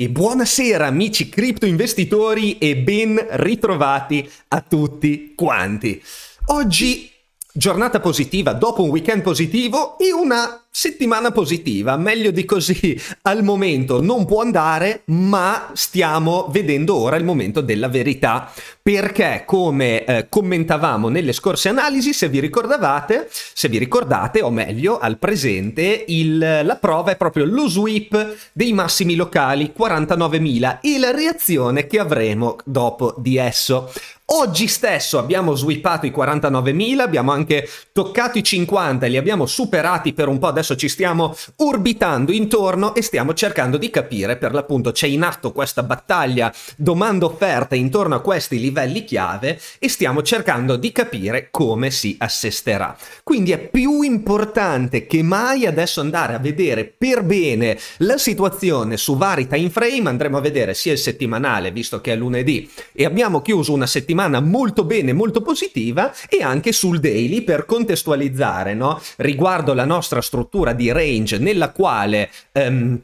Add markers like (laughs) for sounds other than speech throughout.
E buonasera amici cripto investitori e ben ritrovati a tutti quanti. Oggi giornata positiva dopo un weekend positivo e una settimana positiva. Meglio di così al momento non può andare, ma stiamo vedendo ora il momento della verità. Perché, come eh, commentavamo nelle scorse analisi, se vi ricordavate, se vi ricordate, o meglio, al presente, il, la prova è proprio lo sweep dei massimi locali 49.000 e la reazione che avremo dopo di esso. Oggi stesso abbiamo swippato i 49.000, abbiamo anche toccato i 50, li abbiamo superati per un po', adesso ci stiamo orbitando intorno e stiamo cercando di capire, per l'appunto c'è in atto questa battaglia domanda offerta intorno a questi livelli chiave e stiamo cercando di capire come si assesterà. Quindi è più importante che mai adesso andare a vedere per bene la situazione su vari time frame, andremo a vedere sia il settimanale, visto che è lunedì e abbiamo chiuso una settimana settimana molto bene, molto positiva e anche sul daily per contestualizzare no? riguardo la nostra struttura di range nella quale... Um,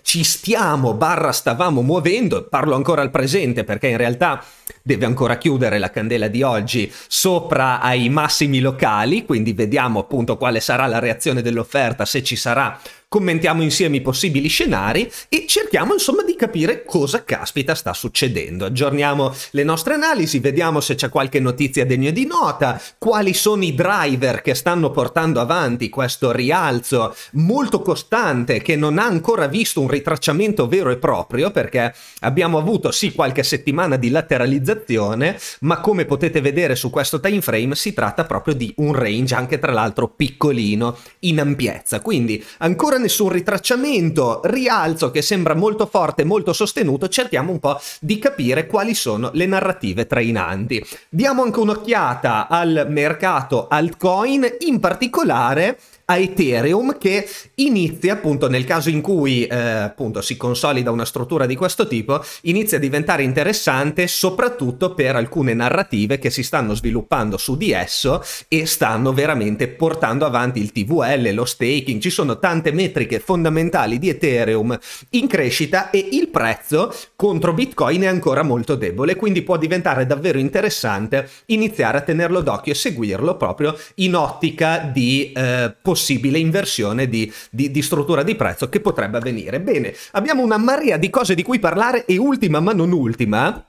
ci stiamo barra stavamo muovendo, parlo ancora al presente perché in realtà deve ancora chiudere la candela di oggi sopra ai massimi locali, quindi vediamo appunto quale sarà la reazione dell'offerta, se ci sarà commentiamo insieme i possibili scenari e cerchiamo insomma di capire cosa caspita sta succedendo. Aggiorniamo le nostre analisi, vediamo se c'è qualche notizia degna di nota, quali sono i driver che stanno portando avanti questo rialzo molto costante che non ha ancora visto un ritracciamento vero e proprio perché abbiamo avuto sì qualche settimana di lateralizzazione, ma come potete vedere su questo time frame si tratta proprio di un range anche tra l'altro piccolino in ampiezza, quindi ancora nessun ritracciamento, rialzo che sembra molto forte, molto sostenuto, cerchiamo un po' di capire quali sono le narrative trainanti. Diamo anche un'occhiata al mercato altcoin, in particolare a Ethereum che inizia appunto nel caso in cui eh, appunto si consolida una struttura di questo tipo, inizia a diventare interessante soprattutto per alcune narrative che si stanno sviluppando su di esso e stanno veramente portando avanti il TVL, lo staking, ci sono tante metriche fondamentali di Ethereum in crescita e il prezzo contro Bitcoin è ancora molto debole, quindi può diventare davvero interessante iniziare a tenerlo d'occhio e seguirlo proprio in ottica di eh, possibilità possibile inversione di, di, di struttura di prezzo che potrebbe avvenire. Bene, abbiamo una marea di cose di cui parlare e ultima ma non ultima,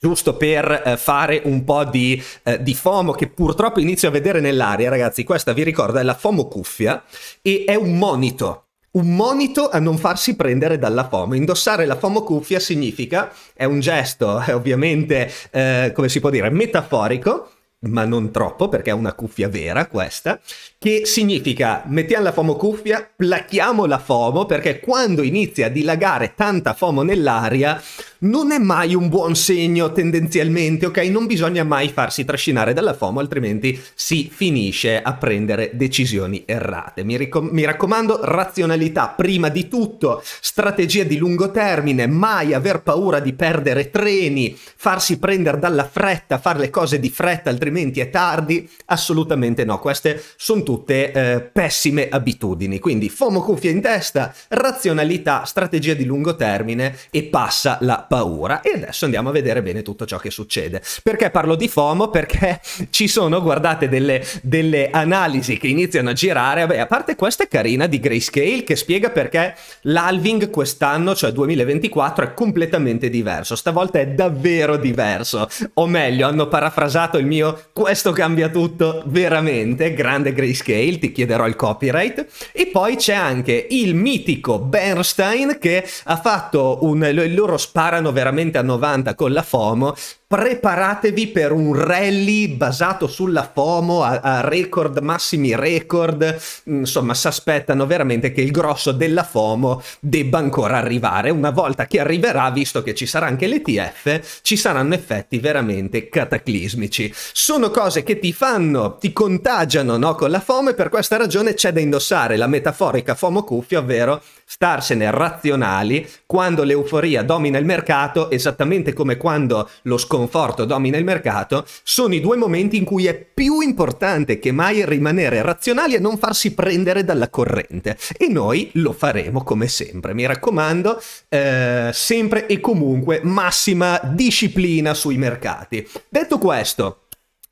giusto per eh, fare un po' di, eh, di, FOMO che purtroppo inizio a vedere nell'aria, ragazzi, questa vi ricorda è la FOMO cuffia e è un monito. Un monito a non farsi prendere dalla FOMO. Indossare la FOMO cuffia significa, è un gesto, è eh, ovviamente, eh, come si può dire, metaforico, ma non troppo perché è una cuffia vera questa, che significa mettiamo la FOMO cuffia, placchiamo la FOMO perché quando inizia a dilagare tanta FOMO nell'aria non è mai un buon segno tendenzialmente, ok? Non bisogna mai farsi trascinare dalla FOMO altrimenti si finisce a prendere decisioni errate. Mi, ricom- mi raccomando, razionalità prima di tutto, strategia di lungo termine, mai aver paura di perdere treni, farsi prendere dalla fretta, fare le cose di fretta altrimenti altrimenti è tardi? Assolutamente no, queste sono tutte eh, pessime abitudini. Quindi FOMO cuffia in testa, razionalità, strategia di lungo termine e passa la paura. E adesso andiamo a vedere bene tutto ciò che succede. Perché parlo di FOMO? Perché (laughs) ci sono, guardate, delle, delle analisi che iniziano a girare. Vabbè, a parte questa è carina di Grayscale che spiega perché l'alving quest'anno, cioè 2024, è completamente diverso. Stavolta è davvero diverso. O meglio, hanno parafrasato il mio questo cambia tutto veramente, grande grayscale, ti chiederò il copyright. E poi c'è anche il mitico Bernstein che ha fatto un... loro sparano veramente a 90 con la FOMO, preparatevi per un rally basato sulla FOMO a, a, record, massimi record, insomma si aspettano veramente che il grosso della FOMO debba ancora arrivare, una volta che arriverà, visto che ci sarà anche l'ETF, ci saranno effetti veramente cataclismici. Sono cose che ti fanno, ti contagiano no, con la FOMO e per questa ragione c'è da indossare la metaforica FOMO cuffia, ovvero starsene razionali quando l'euforia domina il mercato, esattamente come quando lo scontro conforto domina il mercato, sono i due momenti in cui è più importante che mai rimanere razionali e non farsi prendere dalla corrente. E noi lo faremo come sempre. Mi raccomando, eh, sempre e comunque massima disciplina sui mercati. Detto questo,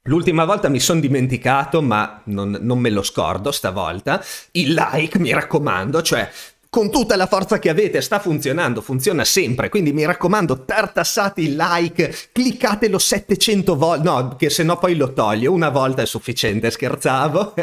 L'ultima volta mi sono dimenticato, ma non, non, me lo scordo stavolta, il like mi raccomando, cioè con tutta la forza che avete, sta funzionando, funziona sempre, quindi mi raccomando tartassate il like, cliccatelo 700 volte, no, che se no poi lo toglio, una volta è sufficiente, scherzavo,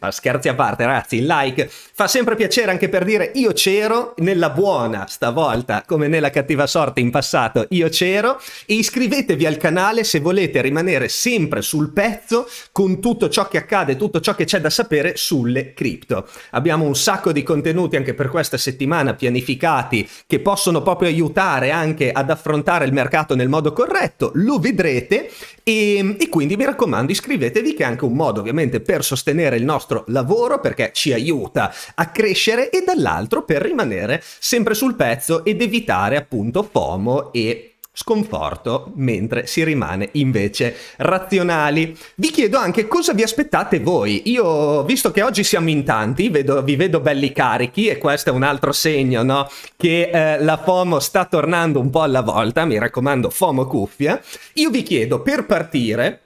(laughs) ma scherzi a parte ragazzi, il like fa sempre piacere anche per dire io c'ero, nella buona stavolta come nella cattiva sorte in passato io c'ero, e iscrivetevi al canale se volete rimanere sempre sul pezzo con tutto ciò che accade, tutto ciò che c'è da sapere sulle cripto. Abbiamo un sacco di contenuti anche per questo questa settimana pianificati che possono proprio aiutare anche ad affrontare il mercato nel modo corretto, lo vedrete e, e quindi mi raccomando iscrivetevi che è anche un modo ovviamente per sostenere il nostro lavoro perché ci aiuta a crescere e dall'altro per rimanere sempre sul pezzo ed evitare appunto FOMO e sconforto, mentre si rimane invece razionali. Vi chiedo anche cosa vi aspettate voi. Io, visto che oggi siamo in tanti, vedo, vi vedo belli carichi e questo è un altro segno, no? Che eh, la FOMO sta tornando un po' alla volta, mi raccomando, FOMO cuffia. Io vi chiedo, per partire,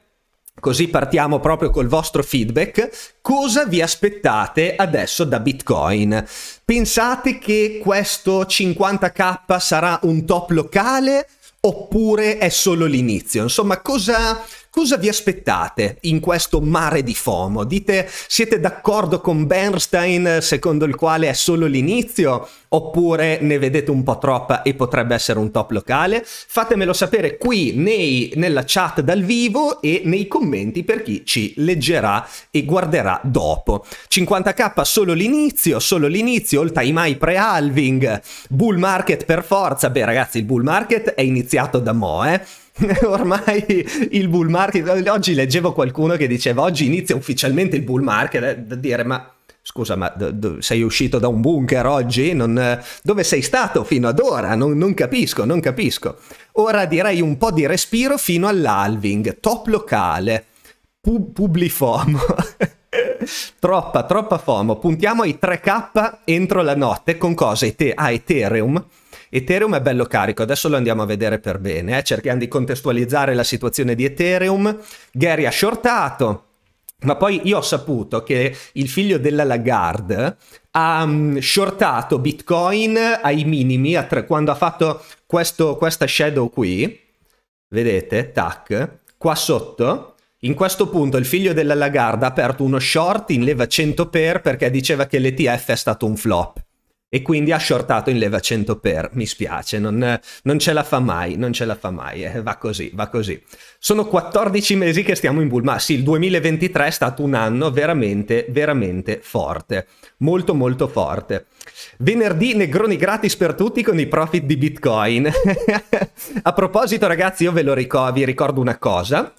così partiamo proprio col vostro feedback, cosa vi aspettate adesso da Bitcoin? Pensate che questo 50k sarà un top locale? oppure è solo l'inizio? Insomma, cosa, Cosa vi aspettate in questo mare di FOMO? Dite siete d'accordo con Bernstein secondo il quale è solo l'inizio oppure ne vedete un po' troppa e potrebbe essere un top locale? Fatemelo sapere qui nei, nella chat dal vivo e nei commenti per chi ci leggerà e guarderà dopo. 50k solo l'inizio, solo l'inizio, all time high pre-halving, bull market per forza. Beh ragazzi il bull market è iniziato da mo' eh (laughs) ormai il bull market. Oggi leggevo qualcuno che diceva oggi inizia ufficialmente il bull market. Eh, da dire, ma scusa, ma d- d- sei uscito da un bunker oggi? Non, dove sei stato fino ad ora? Non, non, capisco, non capisco. Ora direi un po' di respiro fino all'alving, top locale, Pub- publifomo. (laughs) troppa, troppa FOMO. Puntiamo ai 3K entro la notte con cosa? Ete- a Ethereum Ethereum è bello carico, adesso lo andiamo a vedere per bene, eh? cerchiamo di contestualizzare la situazione di Ethereum. Gary ha shortato, ma poi io ho saputo che il figlio della Lagarde ha mm, shortato Bitcoin ai minimi tre, quando ha fatto questo, questa shadow qui, vedete, tac, qua sotto. In questo punto il figlio della Lagarde ha aperto uno short in leva 100 per perché diceva che l'ETF è stato un flop e quindi ha shortato in leva 100 per, mi spiace, non, non, ce la fa mai, non ce la fa mai, eh, va così, va così. Sono 14 mesi che stiamo in bull, ma sì, il 2023 è stato un anno veramente, veramente forte, molto molto forte. Venerdì negroni gratis per tutti con i profit di Bitcoin. (laughs) A proposito ragazzi, io ve lo ricordo, vi ricordo una cosa,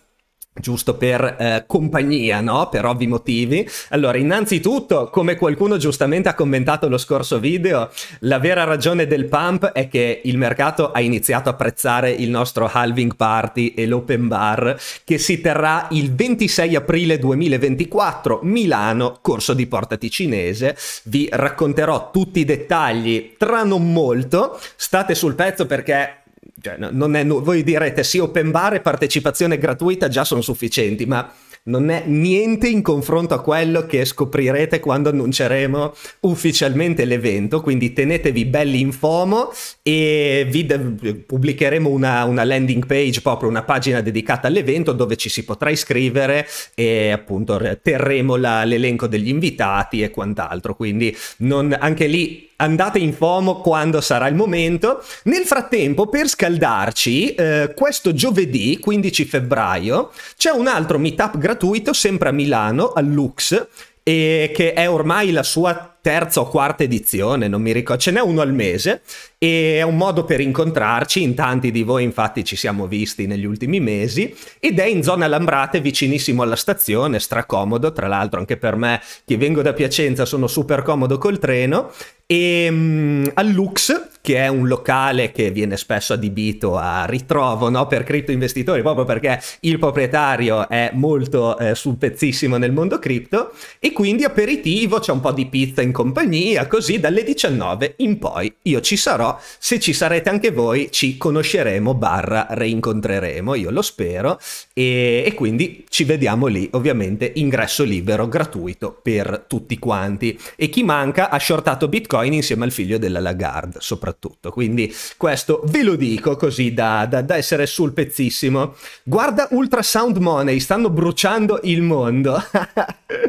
giusto per eh, compagnia, no? Per ovvi motivi. Allora, innanzitutto, come qualcuno giustamente ha commentato lo scorso video, la vera ragione del pump è che il mercato ha iniziato a apprezzare il nostro halving party e l'open bar che si terrà il 26 aprile 2024, Milano, corso di portati cinese. Vi racconterò tutti i dettagli tra non molto. State sul pezzo perché cioè, no, è, voi direte sì, open bar e partecipazione gratuita già sono sufficienti, ma non è niente in confronto a quello che scoprirete quando annunceremo ufficialmente l'evento, quindi tenetevi belli in fomo e vi de- pubblicheremo una, una, landing page, proprio una pagina dedicata all'evento dove ci si potrà iscrivere e appunto terremo la, l'elenco degli invitati e quant'altro, quindi non, anche lì andate in FOMO quando sarà il momento. Nel frattempo, per scaldarci, eh, questo giovedì 15 febbraio c'è un altro meetup gratuito sempre a Milano, al Lux, e che è ormai la sua terza o quarta edizione, non mi ricordo, ce n'è uno al mese e è un modo per incontrarci, in tanti di voi infatti ci siamo visti negli ultimi mesi ed è in zona Lambrate vicinissimo alla stazione, stracomodo, tra l'altro anche per me che vengo da Piacenza sono super comodo col treno e um, al Lux che è un locale che viene spesso adibito a ritrovo no? per investitori proprio perché il proprietario è molto eh, sul pezzissimo nel mondo cripto e quindi aperitivo, c'è un po' di pizza in compagnia, così dalle 19 in poi io ci sarò, se ci sarete anche voi ci conosceremo barra reincontreremo, io lo spero e, e quindi ci vediamo lì, ovviamente ingresso libero, gratuito per tutti quanti e chi manca ha shortato Bitcoin insieme al figlio della Lagarde soprattutto soprattutto. Quindi questo ve lo dico così da, da, da essere sul pezzissimo. Guarda Ultrasound Money, stanno bruciando il mondo. (laughs)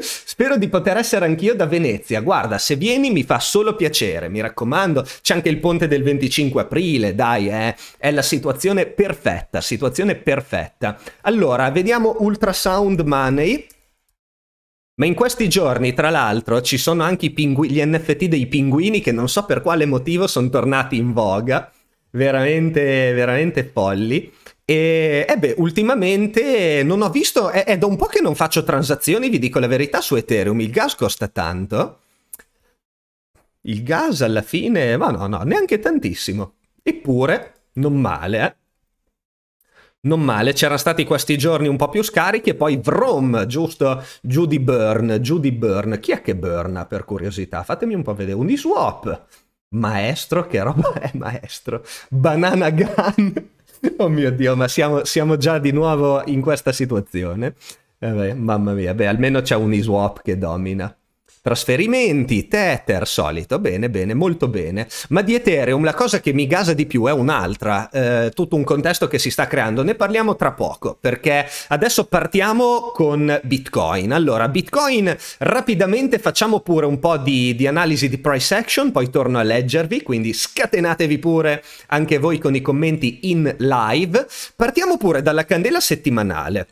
Spero di poter essere anch'io da Venezia. Guarda, se vieni mi fa solo piacere, mi raccomando. C'è anche il ponte del 25 aprile, dai, eh. È la situazione perfetta, situazione perfetta. Allora, vediamo Ultrasound Money ma in questi giorni, tra l'altro, ci sono anche pingu- gli NFT dei pinguini che non so per quale motivo sono tornati in voga. Veramente, veramente folli. E eh beh, ultimamente non ho visto, è, è, da un po' che non faccio transazioni, vi dico la verità, su Ethereum. Il gas costa tanto. Il gas alla fine, ma no, no, neanche tantissimo. Eppure, non male, eh non male. C'erano stati questi giorni un po' più scarichi e poi Vrom, giusto? Judy Byrne, Judy Byrne. Chi è che burna per curiosità? Fatemi un po' vedere. Uniswap, maestro, che roba (laughs) è maestro? Banana Gun. (laughs) oh mio Dio, ma siamo, siamo già di nuovo in questa situazione. Eh beh, mamma mia, beh, almeno c'è Uniswap che domina. Trasferimenti, Tether, solito, bene, bene, molto bene. Ma di Ethereum la cosa che mi gasa di più è un'altra, eh, tutto un contesto che si sta creando, ne parliamo tra poco, perché adesso partiamo con Bitcoin. Allora, Bitcoin rapidamente facciamo pure un po' di, di analisi di price action, poi torno a leggervi, quindi scatenatevi pure anche voi con i commenti in live. Partiamo pure dalla candela settimanale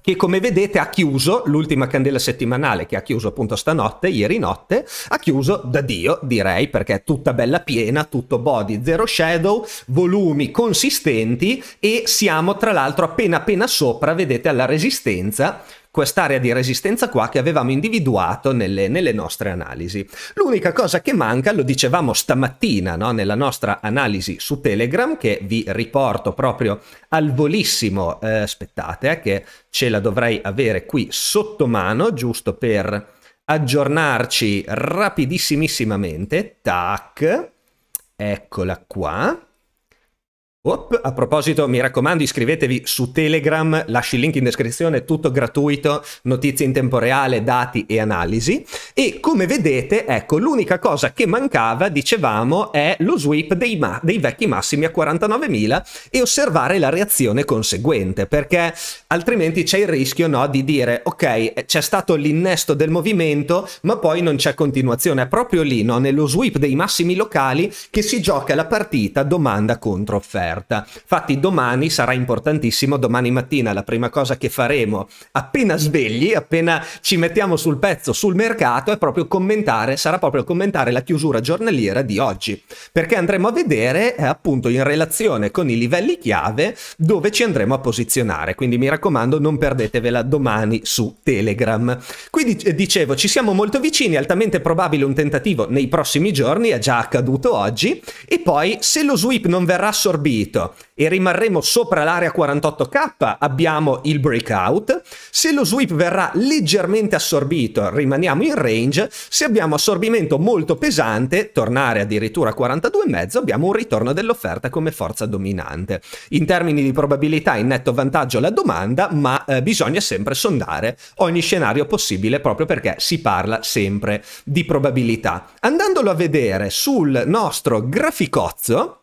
che come vedete ha chiuso l'ultima candela settimanale che ha chiuso appunto stanotte, ieri notte, ha chiuso da Dio direi perché è tutta bella piena, tutto body, zero shadow, volumi consistenti e siamo tra l'altro appena appena sopra, vedete alla resistenza quest'area di resistenza qua che avevamo individuato nelle, nelle nostre analisi. L'unica cosa che manca, lo dicevamo stamattina no? nella nostra analisi su Telegram, che vi riporto proprio al volissimo, eh, aspettate eh, che ce la dovrei avere qui sotto mano, giusto per aggiornarci rapidissimissimamente. tac, eccola qua, Op, a proposito, mi raccomando, iscrivetevi su Telegram, lasci il link in descrizione, tutto gratuito, notizie in tempo reale, dati e analisi. E come vedete, ecco, l'unica cosa che mancava, dicevamo, è lo sweep dei, ma- dei vecchi massimi a 49.000 e osservare la reazione conseguente, perché altrimenti c'è il rischio no, di dire, ok, eh, c'è stato l'innesto del movimento, ma poi non c'è continuazione. È proprio lì, no, nello sweep dei massimi locali, che si gioca la partita domanda contro offerta offerta. Infatti domani sarà importantissimo, domani mattina la prima cosa che faremo appena svegli, appena ci mettiamo sul pezzo sul mercato, è proprio commentare, sarà proprio commentare la chiusura giornaliera di oggi, perché andremo a vedere eh, appunto in relazione con i livelli chiave dove ci andremo a posizionare. Quindi mi raccomando non perdetevela domani su Telegram. Quindi eh, dicevo, ci siamo molto vicini, altamente probabile un tentativo nei prossimi giorni, è già accaduto oggi, e poi se lo sweep non verrà assorbito, inserito e rimarremo sopra l'area 48k abbiamo il breakout, se lo sweep verrà leggermente assorbito rimaniamo in range, se abbiamo assorbimento molto pesante, tornare addirittura a 42,5 abbiamo un ritorno dell'offerta come forza dominante. In termini di probabilità in netto vantaggio la domanda, ma eh, bisogna sempre sondare ogni scenario possibile proprio perché si parla sempre di probabilità. Andandolo a vedere sul nostro graficozzo,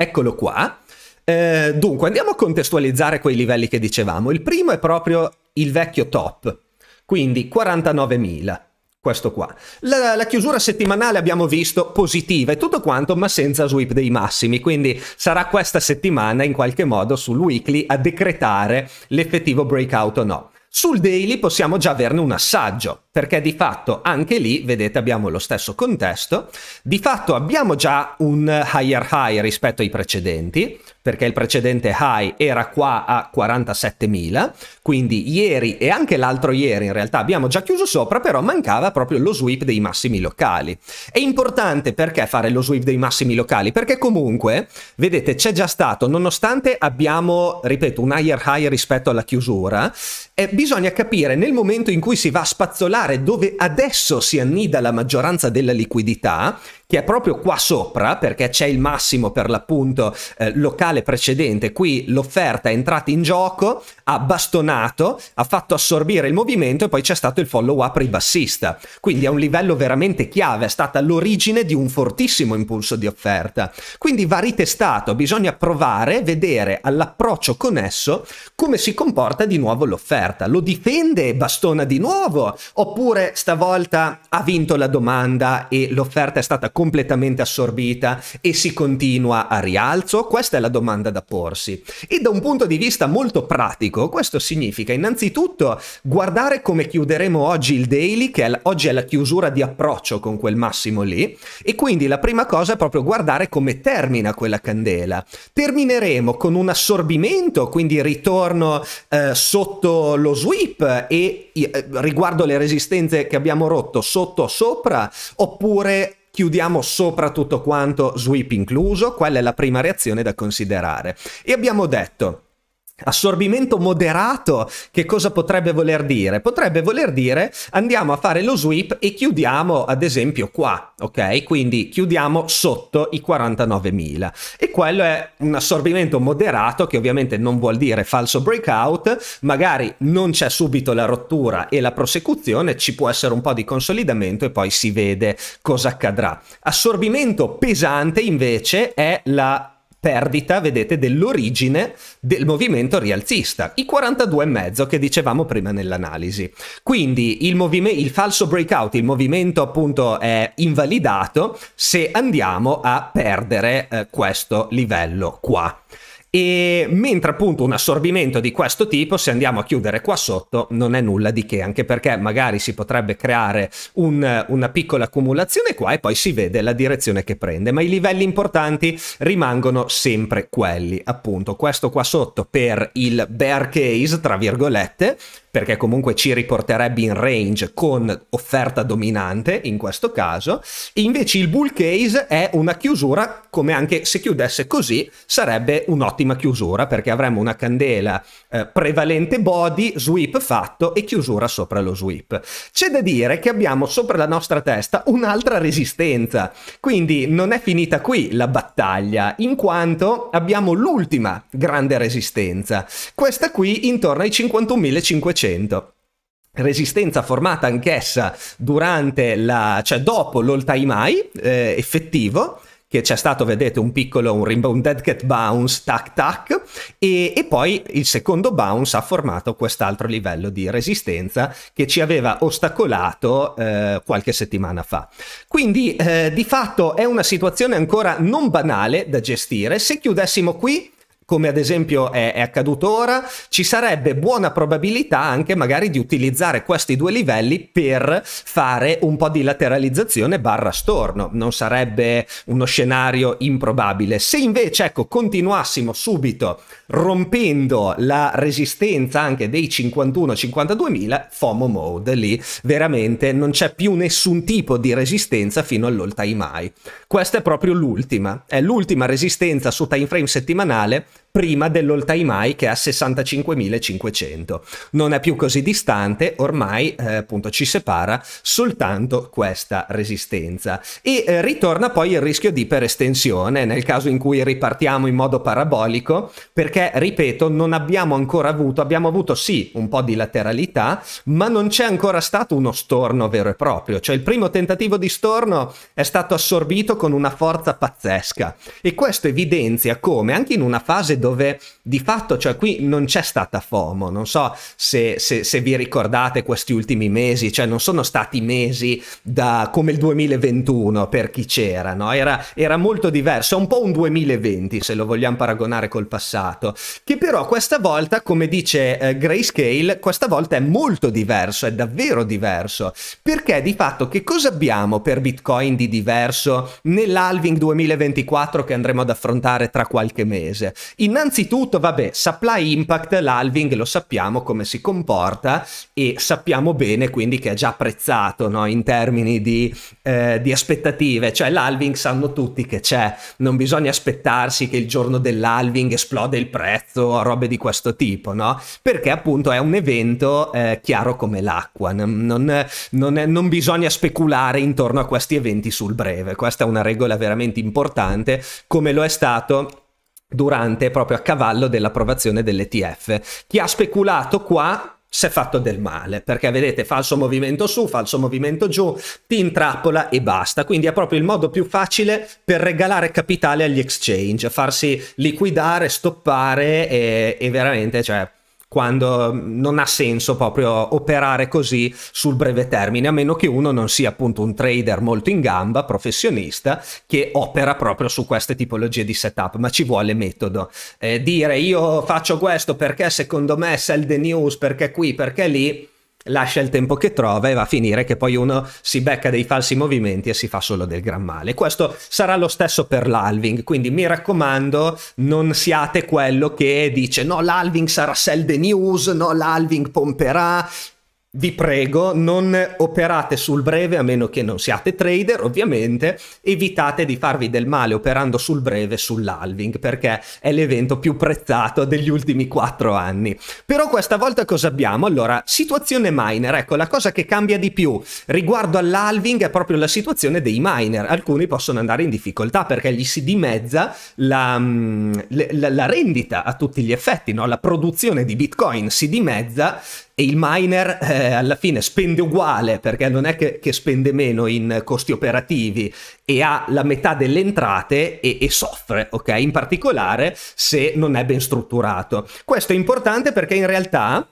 Eccolo qua. Eh, dunque, andiamo a contestualizzare quei livelli che dicevamo. Il primo è proprio il vecchio top, quindi 49.000 questo qua. La, la, chiusura settimanale abbiamo visto positiva e tutto quanto, ma senza sweep dei massimi, quindi sarà questa settimana in qualche modo sul weekly a decretare l'effettivo breakout o no. Sul daily possiamo già averne un assaggio perché di fatto anche lì, vedete, abbiamo lo stesso contesto, di fatto abbiamo già un higher high rispetto ai precedenti, perché il precedente high era qua a 47.000, quindi ieri e anche l'altro ieri in realtà abbiamo già chiuso sopra, però mancava proprio lo sweep dei massimi locali. È importante perché fare lo sweep dei massimi locali? Perché comunque, vedete, c'è già stato, nonostante abbiamo, ripeto, un higher high rispetto alla chiusura, eh, bisogna capire nel momento in cui si va a spazzolare dove adesso si annida la maggioranza della liquidità che è proprio qua sopra, perché c'è il massimo per l'appunto eh, locale precedente, qui l'offerta è entrata in gioco, ha bastonato, ha fatto assorbire il movimento e poi c'è stato il follow up ribassista. Quindi è un livello veramente chiave, è stata l'origine di un fortissimo impulso di offerta. Quindi va ritestato, bisogna provare, vedere all'approccio connesso come si comporta di nuovo l'offerta. Lo difende e bastona di nuovo? Oppure stavolta ha vinto la domanda e l'offerta è stata completamente assorbita e si continua a rialzo? Questa è la domanda da porsi. E da un punto di vista molto pratico, questo significa innanzitutto guardare come chiuderemo oggi il daily, che è la, oggi è la chiusura di approccio con quel massimo lì, e quindi la prima cosa è proprio guardare come termina quella candela. Termineremo con un assorbimento, quindi ritorno eh, sotto lo sweep e eh, riguardo le resistenze che abbiamo rotto sotto sopra, oppure chiudiamo sopra tutto quanto, sweep incluso, quella è la prima reazione da considerare. E abbiamo detto Assorbimento moderato, che cosa potrebbe voler dire? Potrebbe voler dire andiamo a fare lo sweep e chiudiamo ad esempio qua, ok? Quindi chiudiamo sotto i 49.000 e quello è un assorbimento moderato che ovviamente non vuol dire falso breakout, magari non c'è subito la rottura e la prosecuzione, ci può essere un po' di consolidamento e poi si vede cosa accadrà. Assorbimento pesante invece è la perdita, vedete, dell'origine del movimento rialzista, i 42,5 che dicevamo prima nell'analisi. Quindi il, movime- il falso breakout, il movimento appunto è invalidato se andiamo a perdere eh, questo livello qua. E mentre appunto un assorbimento di questo tipo, se andiamo a chiudere qua sotto, non è nulla di che, anche perché magari si potrebbe creare un, una piccola accumulazione qua e poi si vede la direzione che prende, ma i livelli importanti rimangono sempre quelli, appunto questo qua sotto per il bear case, tra virgolette, perché comunque ci riporterebbe in range con offerta dominante in questo caso. Invece il bull case è una chiusura, come anche se chiudesse così, sarebbe un ottimo un'ottima chiusura perché avremmo una candela eh, prevalente body, sweep fatto e chiusura sopra lo sweep. C'è da dire che abbiamo sopra la nostra testa un'altra resistenza, quindi non è finita qui la battaglia, in quanto abbiamo l'ultima grande resistenza, questa qui intorno ai 51.500 resistenza formata anch'essa durante la, cioè dopo l'all time high eh, effettivo che c'è stato, vedete, un piccolo, un dead cat bounce, tac tac, e, e poi il secondo bounce ha formato quest'altro livello di resistenza che ci aveva ostacolato eh, qualche settimana fa. Quindi eh, di fatto è una situazione ancora non banale da gestire. Se chiudessimo qui come ad esempio è, è, accaduto ora, ci sarebbe buona probabilità anche magari di utilizzare questi due livelli per fare un po' di lateralizzazione barra storno, non sarebbe uno scenario improbabile. Se invece ecco continuassimo subito rompendo la resistenza anche dei 51-52 mila, FOMO mode lì veramente non c'è più nessun tipo di resistenza fino all'all time high. Questa è proprio l'ultima, è l'ultima resistenza su time frame settimanale prima dell'all time high che è a 65.500. Non è più così distante, ormai eh, appunto ci separa soltanto questa resistenza. E eh, ritorna poi il rischio di iperestensione nel caso in cui ripartiamo in modo parabolico, perché ripeto, non abbiamo ancora avuto, abbiamo avuto sì un po' di lateralità, ma non c'è ancora stato uno storno vero e proprio, cioè il primo tentativo di storno è stato assorbito con una forza pazzesca e questo evidenzia come anche in una fase dove dove di fatto, cioè qui non c'è stata FOMO, non so se, se, se, vi ricordate questi ultimi mesi, cioè non sono stati mesi da, come il 2021 per chi c'era, no? era, era molto diverso, è un po' un 2020 se lo vogliamo paragonare col passato, che però questa volta, come dice eh, Grayscale, questa volta è molto diverso, è davvero diverso, perché di fatto che cosa abbiamo per Bitcoin di diverso nell'halving 2024 che andremo ad affrontare tra qualche mese? In Innanzitutto, vabbè, supply impact, l'alving lo sappiamo come si comporta e sappiamo bene quindi che è già apprezzato no? in termini di, eh, di aspettative, cioè l'alving sanno tutti che c'è, non bisogna aspettarsi che il giorno dell'alving esplode il prezzo o robe di questo tipo, no? Perché appunto è un evento eh, chiaro come l'acqua, non, non, non, è, non bisogna speculare intorno a questi eventi sul breve, questa è una regola veramente importante come lo è stato durante proprio a cavallo dell'approvazione dell'ETF. Chi ha speculato qua si è fatto del male perché vedete falso movimento su falso movimento giù ti intrappola e basta quindi è proprio il modo più facile per regalare capitale agli exchange farsi liquidare stoppare e, e veramente cioè quando mm, non ha senso proprio operare così sul breve termine, a meno che uno non sia appunto un trader molto in gamba, professionista, che opera proprio su queste tipologie di setup, ma ci vuole metodo. Eh, dire io faccio questo perché secondo me sell the news, perché qui, perché lì, lascia il tempo che trova e va a finire che poi uno si becca dei falsi movimenti e si fa solo del gran male. Questo sarà lo stesso per l'alving, quindi mi raccomando non siate quello che dice no l'alving sarà sell the news, no l'alving pomperà, vi prego, non operate sul breve a meno che non siate trader, ovviamente, evitate di farvi del male operando sul breve sull'halving, perché è l'evento più prezzato degli ultimi quattro anni. Però questa volta cosa abbiamo? Allora, situazione miner, ecco, la cosa che cambia di più riguardo all'halving è proprio la situazione dei miner. Alcuni possono andare in difficoltà perché gli si dimezza la, mm, la, la rendita a tutti gli effetti, no? la produzione di Bitcoin si dimezza e il miner eh, alla fine spende uguale perché non è che, che, spende meno in costi operativi e ha la metà delle entrate e, e, soffre, ok? In particolare se non è ben strutturato. Questo è importante perché in realtà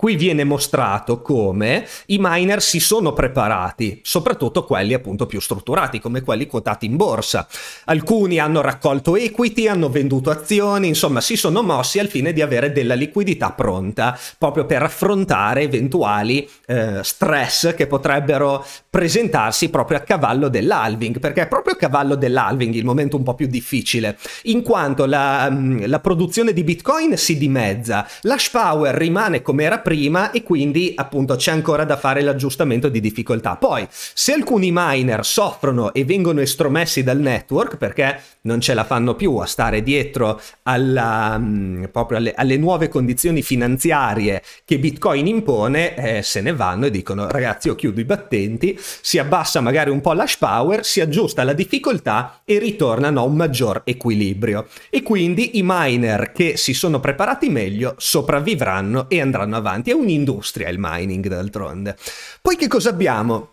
Qui viene mostrato come i miner si sono preparati, soprattutto quelli appunto più strutturati, come quelli quotati in borsa. Alcuni hanno raccolto equity, hanno venduto azioni, insomma si sono mossi al fine di avere della liquidità pronta, proprio per affrontare eventuali eh, stress che potrebbero presentarsi proprio a cavallo dell'halving, perché è proprio a cavallo dell'halving il momento un po' più difficile, in quanto la, mm, la produzione di Bitcoin si dimezza, l'hash power rimane come era prima, prima e quindi appunto c'è ancora da fare l'aggiustamento di difficoltà. Poi se alcuni miner soffrono e vengono estromessi dal network perché non ce la fanno più a stare dietro alla, mh, mm, proprio alle, alle, nuove condizioni finanziarie che Bitcoin impone, eh, se ne vanno e dicono ragazzi io chiudo i battenti, si abbassa magari un po' l'hash power, si aggiusta la difficoltà e ritornano a un maggior equilibrio. E quindi i miner che si sono preparati meglio sopravvivranno e andranno avanti importanti, è un'industria il mining d'altronde. Poi che cosa abbiamo?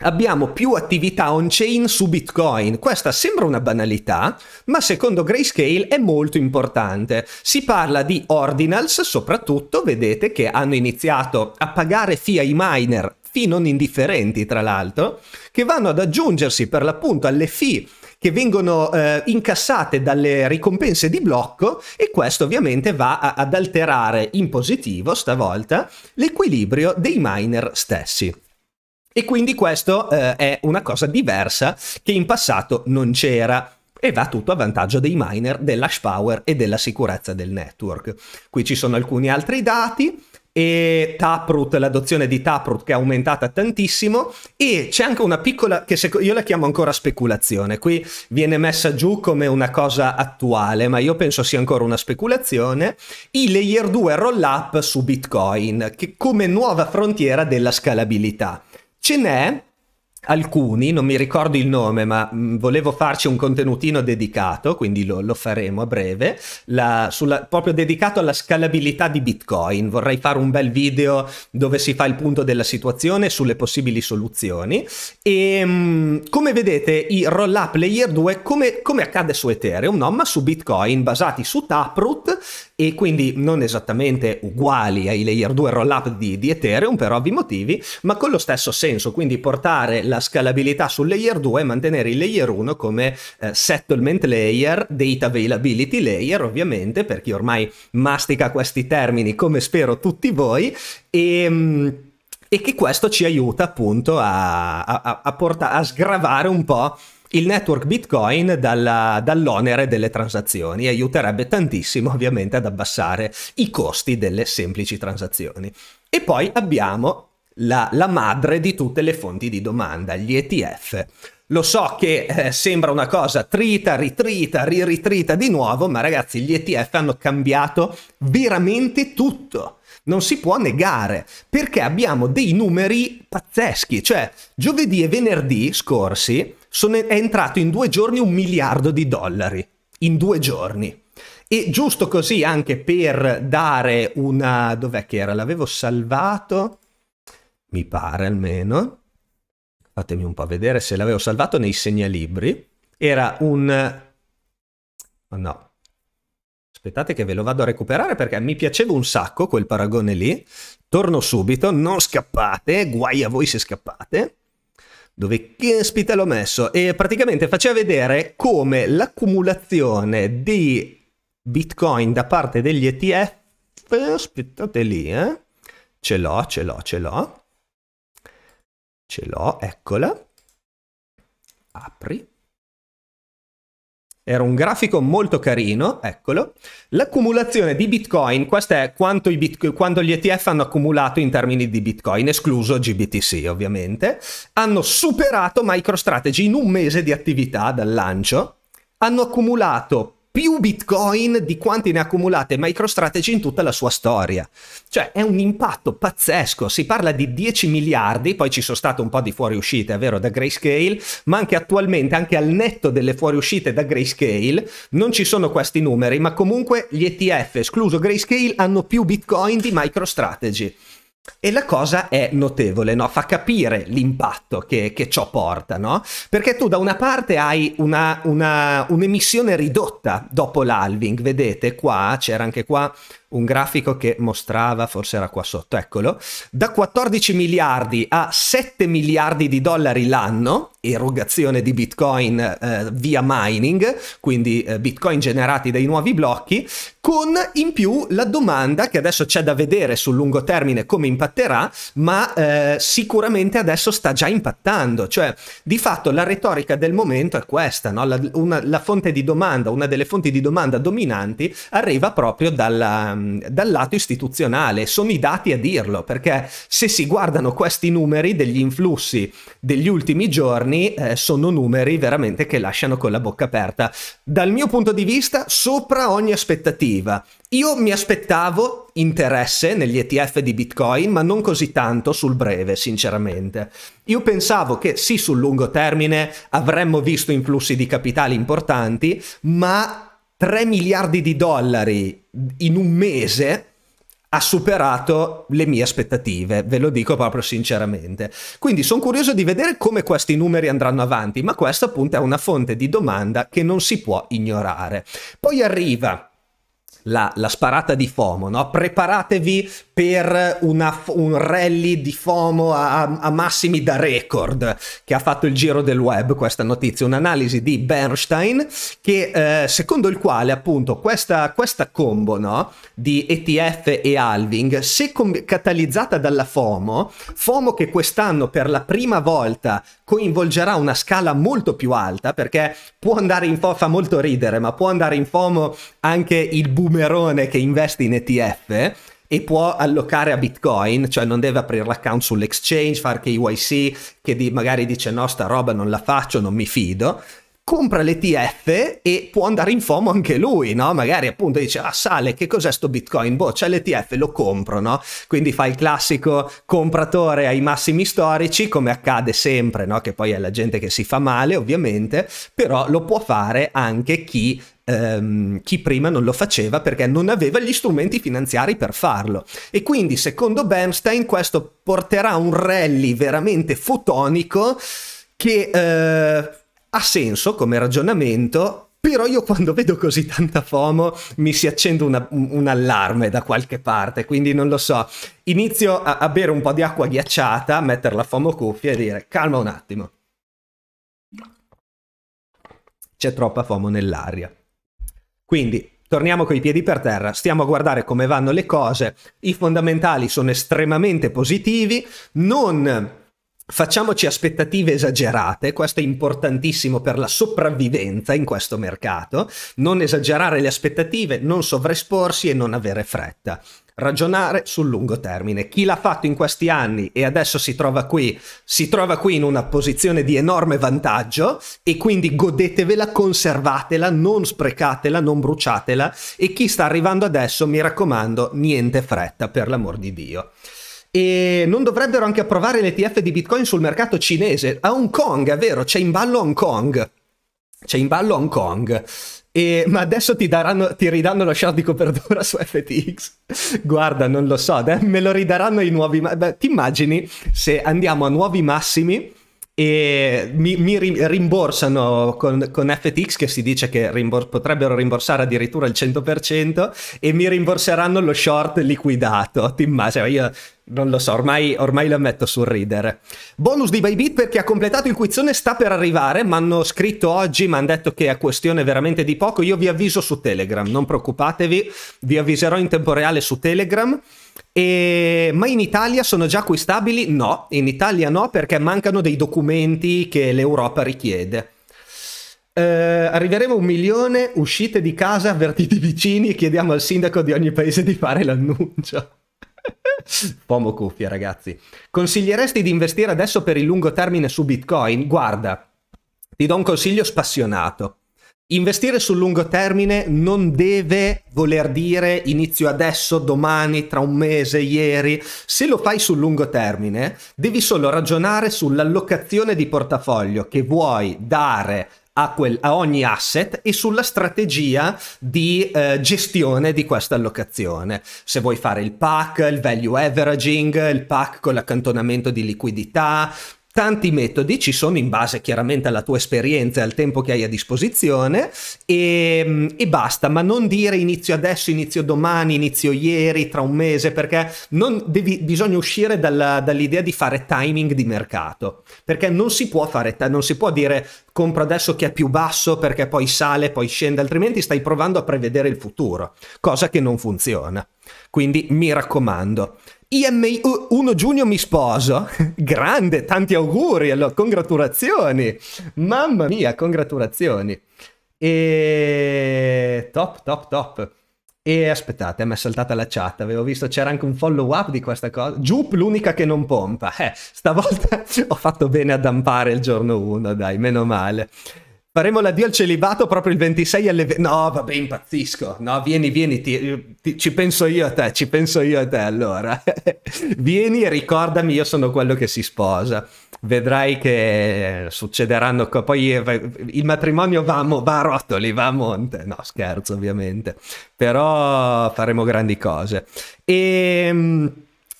Abbiamo più attività on-chain su Bitcoin. Questa sembra una banalità, ma secondo Grayscale è molto importante. Si parla di ordinals, soprattutto vedete che hanno iniziato a pagare fee ai miner, fi non indifferenti tra l'altro, che vanno ad aggiungersi per l'appunto alle fee che vengono eh, incassate dalle ricompense di blocco e questo ovviamente va a, ad alterare in positivo stavolta l'equilibrio dei miner stessi. E quindi questo eh, è una cosa diversa che in passato non c'era e va tutto a vantaggio dei miner, dell'hash power e della sicurezza del network. Qui ci sono alcuni altri dati e Taproot, l'adozione di Taproot che è aumentata tantissimo e c'è anche una piccola, che io la chiamo ancora speculazione, qui viene messa giù come una cosa attuale, ma io penso sia ancora una speculazione, i layer 2 roll up su Bitcoin, che come nuova frontiera della scalabilità. Ce n'è alcuni, non mi ricordo il nome, ma mm, volevo farci un contenutino dedicato, quindi lo, lo faremo a breve, la, sulla, proprio dedicato alla scalabilità di Bitcoin. Vorrei fare un bel video dove si fa il punto della situazione, sulle possibili soluzioni. E mm, come vedete i roll-up layer 2, come, come accade su Ethereum, no? ma su Bitcoin, basati su Taproot e quindi non esattamente uguali ai layer 2 roll-up di, di Ethereum per ovvi motivi, ma con lo stesso senso, quindi portare la la scalabilità sul layer 2 e mantenere il layer 1 come eh, settlement layer, data availability layer ovviamente per chi ormai mastica questi termini come spero tutti voi e, ehm, e che questo ci aiuta appunto a, a, a, porta- a sgravare un po' il network Bitcoin dalla, dall'onere delle transazioni aiuterebbe tantissimo ovviamente ad abbassare i costi delle semplici transazioni. E poi abbiamo la, la madre di tutte le fonti di domanda, gli ETF. Lo so che eh, sembra una cosa trita, ritrita, riritrita di nuovo, ma ragazzi gli ETF hanno cambiato veramente tutto. Non si può negare perché abbiamo dei numeri pazzeschi. Cioè, giovedì e venerdì scorsi sono, è entrato in due giorni un miliardo di dollari. In due giorni. E giusto così anche per dare una... Dov'è che era? L'avevo salvato mi pare almeno, fatemi un po' vedere se l'avevo salvato nei segnalibri, era un... Oh no, Aspettate che ve lo vado a recuperare perché mi piaceva un sacco quel paragone lì. Torno subito, non scappate, guai a voi se scappate. Dove che spita l'ho messo? E praticamente faceva vedere come l'accumulazione di Bitcoin da parte degli ETF... Eh, aspettate lì, eh. Ce l'ho, ce l'ho, ce l'ho. Ce l'ho, eccola. Apri. Era un grafico molto carino, eccolo. L'accumulazione di Bitcoin, questo è quanto, bit- quando gli ETF hanno accumulato in termini di Bitcoin, escluso GBTC ovviamente, hanno superato MicroStrategy in un mese di attività dal lancio, hanno accumulato più bitcoin di quanti ne ha accumulate MicroStrategy in tutta la sua storia. Cioè è un impatto pazzesco, si parla di 10 miliardi, poi ci sono state un po' di fuoriuscite, è vero, da Grayscale, ma anche attualmente, anche al netto delle fuoriuscite da Grayscale, non ci sono questi numeri, ma comunque gli ETF, escluso Grayscale, hanno più bitcoin di MicroStrategy. E la cosa è notevole, no? fa capire l'impatto che, che, ciò porta, no? perché tu da una parte hai un'emissione ridotta dopo l'alving, vedete qua, c'era anche qua un grafico che mostrava, forse era qua sotto, eccolo, da 14 miliardi a 7 miliardi di dollari l'anno, erogazione di bitcoin eh, via mining, quindi eh, bitcoin generati dai nuovi blocchi, con in più la domanda che adesso c'è da vedere sul lungo termine come impatterà, ma eh, sicuramente adesso sta già impattando, cioè di fatto la retorica del momento è questa, no? la, una, la fonte di domanda, una delle fonti di domanda dominanti arriva proprio dalla Ehm, dal lato istituzionale, sono i dati a dirlo, perché se si guardano questi numeri degli influssi degli ultimi giorni, eh, sono numeri veramente che lasciano con la bocca aperta. Dal mio punto di vista, sopra ogni aspettativa. Io mi aspettavo interesse negli ETF di Bitcoin, ma non così tanto sul breve, sinceramente. Io pensavo che sì, sul lungo termine avremmo visto influssi di capitali importanti, ma 3 miliardi di dollari in un mese ha superato le mie aspettative, ve lo dico proprio sinceramente. Quindi sono curioso di vedere come questi numeri andranno avanti, ma questa appunto è una fonte di domanda che non si può ignorare. Poi arriva la, la, sparata di FOMO, no? preparatevi per una, un rally di FOMO a, a, massimi da record che ha fatto il giro del web questa notizia, un'analisi di Bernstein che eh, secondo il quale appunto questa, questa combo no, di ETF e Alving se com- catalizzata dalla FOMO, FOMO che quest'anno per la prima volta coinvolgerà una scala molto più alta perché può andare in FOMO, fa molto ridere, ma può andare in FOMO anche il boomerone che investe in ETF e può allocare a Bitcoin, cioè non deve aprire l'account sull'exchange, fare KYC, che di, magari dice no, sta roba non la faccio, non mi fido, compra l'ETF e può andare in FOMO anche lui, no? Magari appunto dice, ah sale, che cos'è sto Bitcoin? Boh, c'è l'ETF, lo compro, no? Quindi fa il classico compratore ai massimi storici, come accade sempre, no? Che poi è la gente che si fa male, ovviamente, però lo può fare anche chi Um, chi prima non lo faceva perché non aveva gli strumenti finanziari per farlo. E quindi, secondo Bernstein, questo porterà a un rally veramente fotonico che Eh, ha senso come ragionamento, però io quando vedo così tanta FOMO mi si accende una, un allarme da qualche parte, quindi non lo so. Inizio a, a bere un po' di acqua ghiacciata, a mettere la FOMO cuffia e dire calma un attimo. C'è troppa FOMO nell'aria. Quindi torniamo coi piedi per terra, stiamo a guardare come vanno le cose, i fondamentali sono estremamente positivi, non Facciamoci aspettative esagerate, questo è importantissimo per la sopravvivenza in questo mercato, non esagerare le aspettative, non sovraesporsi e non avere fretta. Ragionare sul lungo termine. Chi l'ha fatto in questi anni e adesso si trova qui, si trova qui in una posizione di enorme vantaggio e quindi godetevela, conservatela, non sprecatela, non bruciatela e chi sta arrivando adesso, mi raccomando, niente fretta per l'amor di Dio e non dovrebbero anche approvare l'ETF di Bitcoin sul mercato cinese. A Hong Kong, è vero, c'è in ballo Hong Kong. C'è in ballo Hong Kong. E, ma adesso ti, daranno, ti, ridanno lo short di copertura su FTX. Guarda, non lo so, me lo ridaranno i nuovi... Ma- ti immagini se andiamo a nuovi massimi e mi, mi rimborsano con, con, FTX che si dice che rimbor- potrebbero rimborsare addirittura il 100% e mi rimborseranno lo short liquidato. Ti immagino Io non lo so, ormai, ormai la metto sul ridere. Bonus di Bybit perché ha completato il quizzone, sta per arrivare, mi hanno scritto oggi, mi hanno detto che è questione veramente di poco, io vi avviso su Telegram, non preoccupatevi, vi avviserò in tempo reale su Telegram. E... Ma in Italia sono già acquistabili? No, in Italia no perché mancano dei documenti che l'Europa richiede. Eh, arriveremo a un milione, uscite di casa, avvertite i vicini e chiediamo al sindaco di ogni paese di fare l'annuncio. (laughs) Pomo cuffia, ragazzi. Consiglieresti di investire adesso per il lungo termine su Bitcoin? Guarda, ti do un consiglio spassionato. Investire sul lungo termine non deve voler dire inizio adesso, domani, tra un mese, ieri. Se lo fai sul lungo termine, devi solo ragionare sull'allocazione di portafoglio che vuoi dare a, quel, a ogni asset e sulla strategia di eh, gestione di questa allocazione. Se vuoi fare il pack, il value averaging, il pack con l'accantonamento di liquidità, Tanti metodi ci sono in base chiaramente alla tua esperienza e al tempo che hai a disposizione e, ehm, e, basta, ma non dire inizio adesso, inizio domani, inizio ieri, tra un mese, perché devi, bisogna uscire dalla, dall'idea di fare timing di mercato, perché non si può fare, non si può dire compro adesso che è più basso perché poi sale, poi scende, altrimenti stai provando a prevedere il futuro, cosa che non funziona. Quindi mi raccomando, IMI 1 giugno mi sposo. (laughs) Grande, tanti auguri, allora, congratulazioni. Mamma mia, congratulazioni. E top, top, top. E aspettate, mi è saltata la chat, avevo visto c'era anche un follow up di questa cosa. Giup l'unica che non pompa. Eh, stavolta (laughs) ho fatto bene a dampare il giorno 1, dai, meno male. Faremo l'addio al celibato proprio il 26 alle... No, vabbè, impazzisco. No, vieni, vieni, ti, ti, ci penso io a te, ci penso io a te allora. (laughs) vieni e ricordami, io sono quello che si sposa. Vedrai che succederanno... Poi eh, il matrimonio va a, va a rotoli, va a monte. No, scherzo, ovviamente. Però faremo grandi cose. E... Ehm,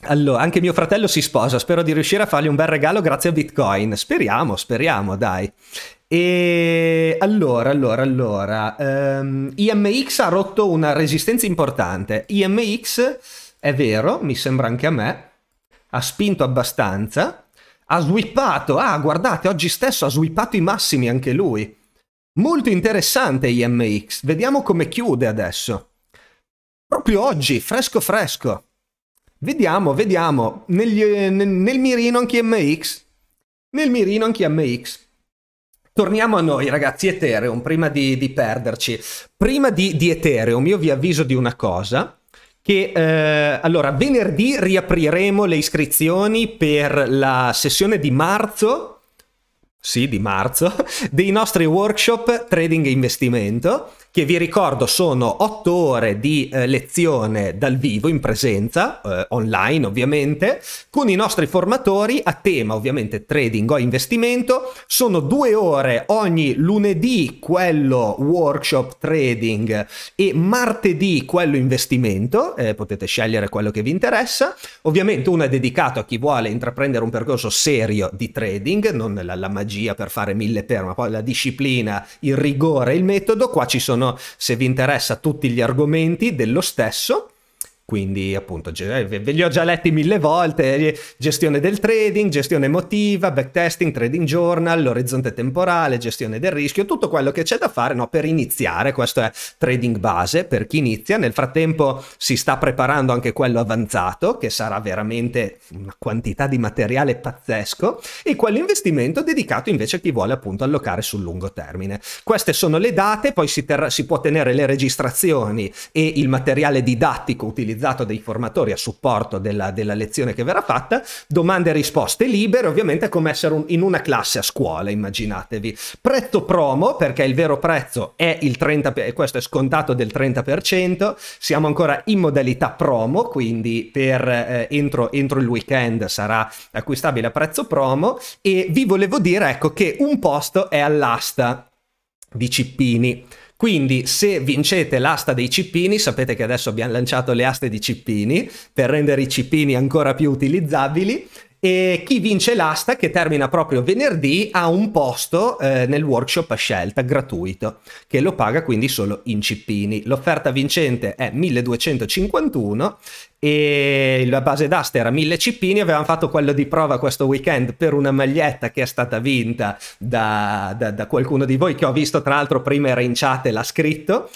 allora, anche mio fratello si sposa, spero di riuscire a fargli un bel regalo grazie a Bitcoin. Speriamo, speriamo, dai. E allora, allora, allora, um, ehm, IMX ha rotto una resistenza importante. IMX, è vero, mi sembra anche a me, ha spinto abbastanza, ha swippato, ah guardate, oggi stesso ha swippato i massimi anche lui. Molto interessante IMX, vediamo come chiude adesso. Proprio oggi, fresco fresco. Vediamo, vediamo, Negli, nel, nel mirino anche IMX. Nel mirino anche IMX. Torniamo a noi ragazzi, Ethereum, prima di, di perderci. Prima di, di, Ethereum io vi avviso di una cosa, che eh, allora venerdì riapriremo le iscrizioni per la sessione di marzo, sì di marzo, (laughs) dei nostri workshop trading e investimento che vi ricordo sono otto ore di eh, lezione dal vivo in presenza, eh, online ovviamente, con i nostri formatori a tema ovviamente trading o investimento. Sono due ore ogni lunedì quello workshop trading e martedì quello investimento, eh, potete scegliere quello che vi interessa. Ovviamente uno è dedicato a chi vuole intraprendere un percorso serio di trading, non la, la magia per fare mille per, ma poi la disciplina, il rigore, il metodo. Qua ci sono sono, se vi interessa, tutti gli argomenti dello stesso quindi appunto eh, ve li ho già letti mille volte, eh, gestione del trading, gestione emotiva, backtesting, trading journal, l'orizzonte temporale, gestione del rischio, tutto quello che c'è da fare no, per iniziare, questo è trading base per chi inizia, nel frattempo si sta preparando anche quello avanzato che sarà veramente una quantità di materiale pazzesco e quell'investimento dedicato invece a chi vuole appunto allocare sul lungo termine. Queste sono le date, poi si, ter- si può tenere le registrazioni e il materiale didattico utilizzato utilizzato dei formatori a supporto della, della lezione che verrà fatta, domande e risposte libere, ovviamente è come essere un, in una classe a scuola, immaginatevi. Prezzo promo, perché il vero prezzo è il 30%, questo è scontato del 30%, siamo ancora in modalità promo, quindi per, eh, entro, entro il weekend sarà acquistabile a prezzo promo e vi volevo dire ecco che un posto è all'asta di Cippini quindi se vincete l'asta dei cippini, sapete che adesso abbiamo lanciato le aste di cippini per rendere i cippini ancora più utilizzabili, e chi vince l'asta, che termina proprio venerdì, ha un posto eh, nel workshop a scelta gratuito, che lo paga quindi solo in cippini. L'offerta vincente è 1251 e la base d'asta era 1000 cippini, avevamo fatto quello di prova questo weekend per una maglietta che è stata vinta da, da, da qualcuno di voi che ho visto tra l'altro prima era in chat e l'ha scritto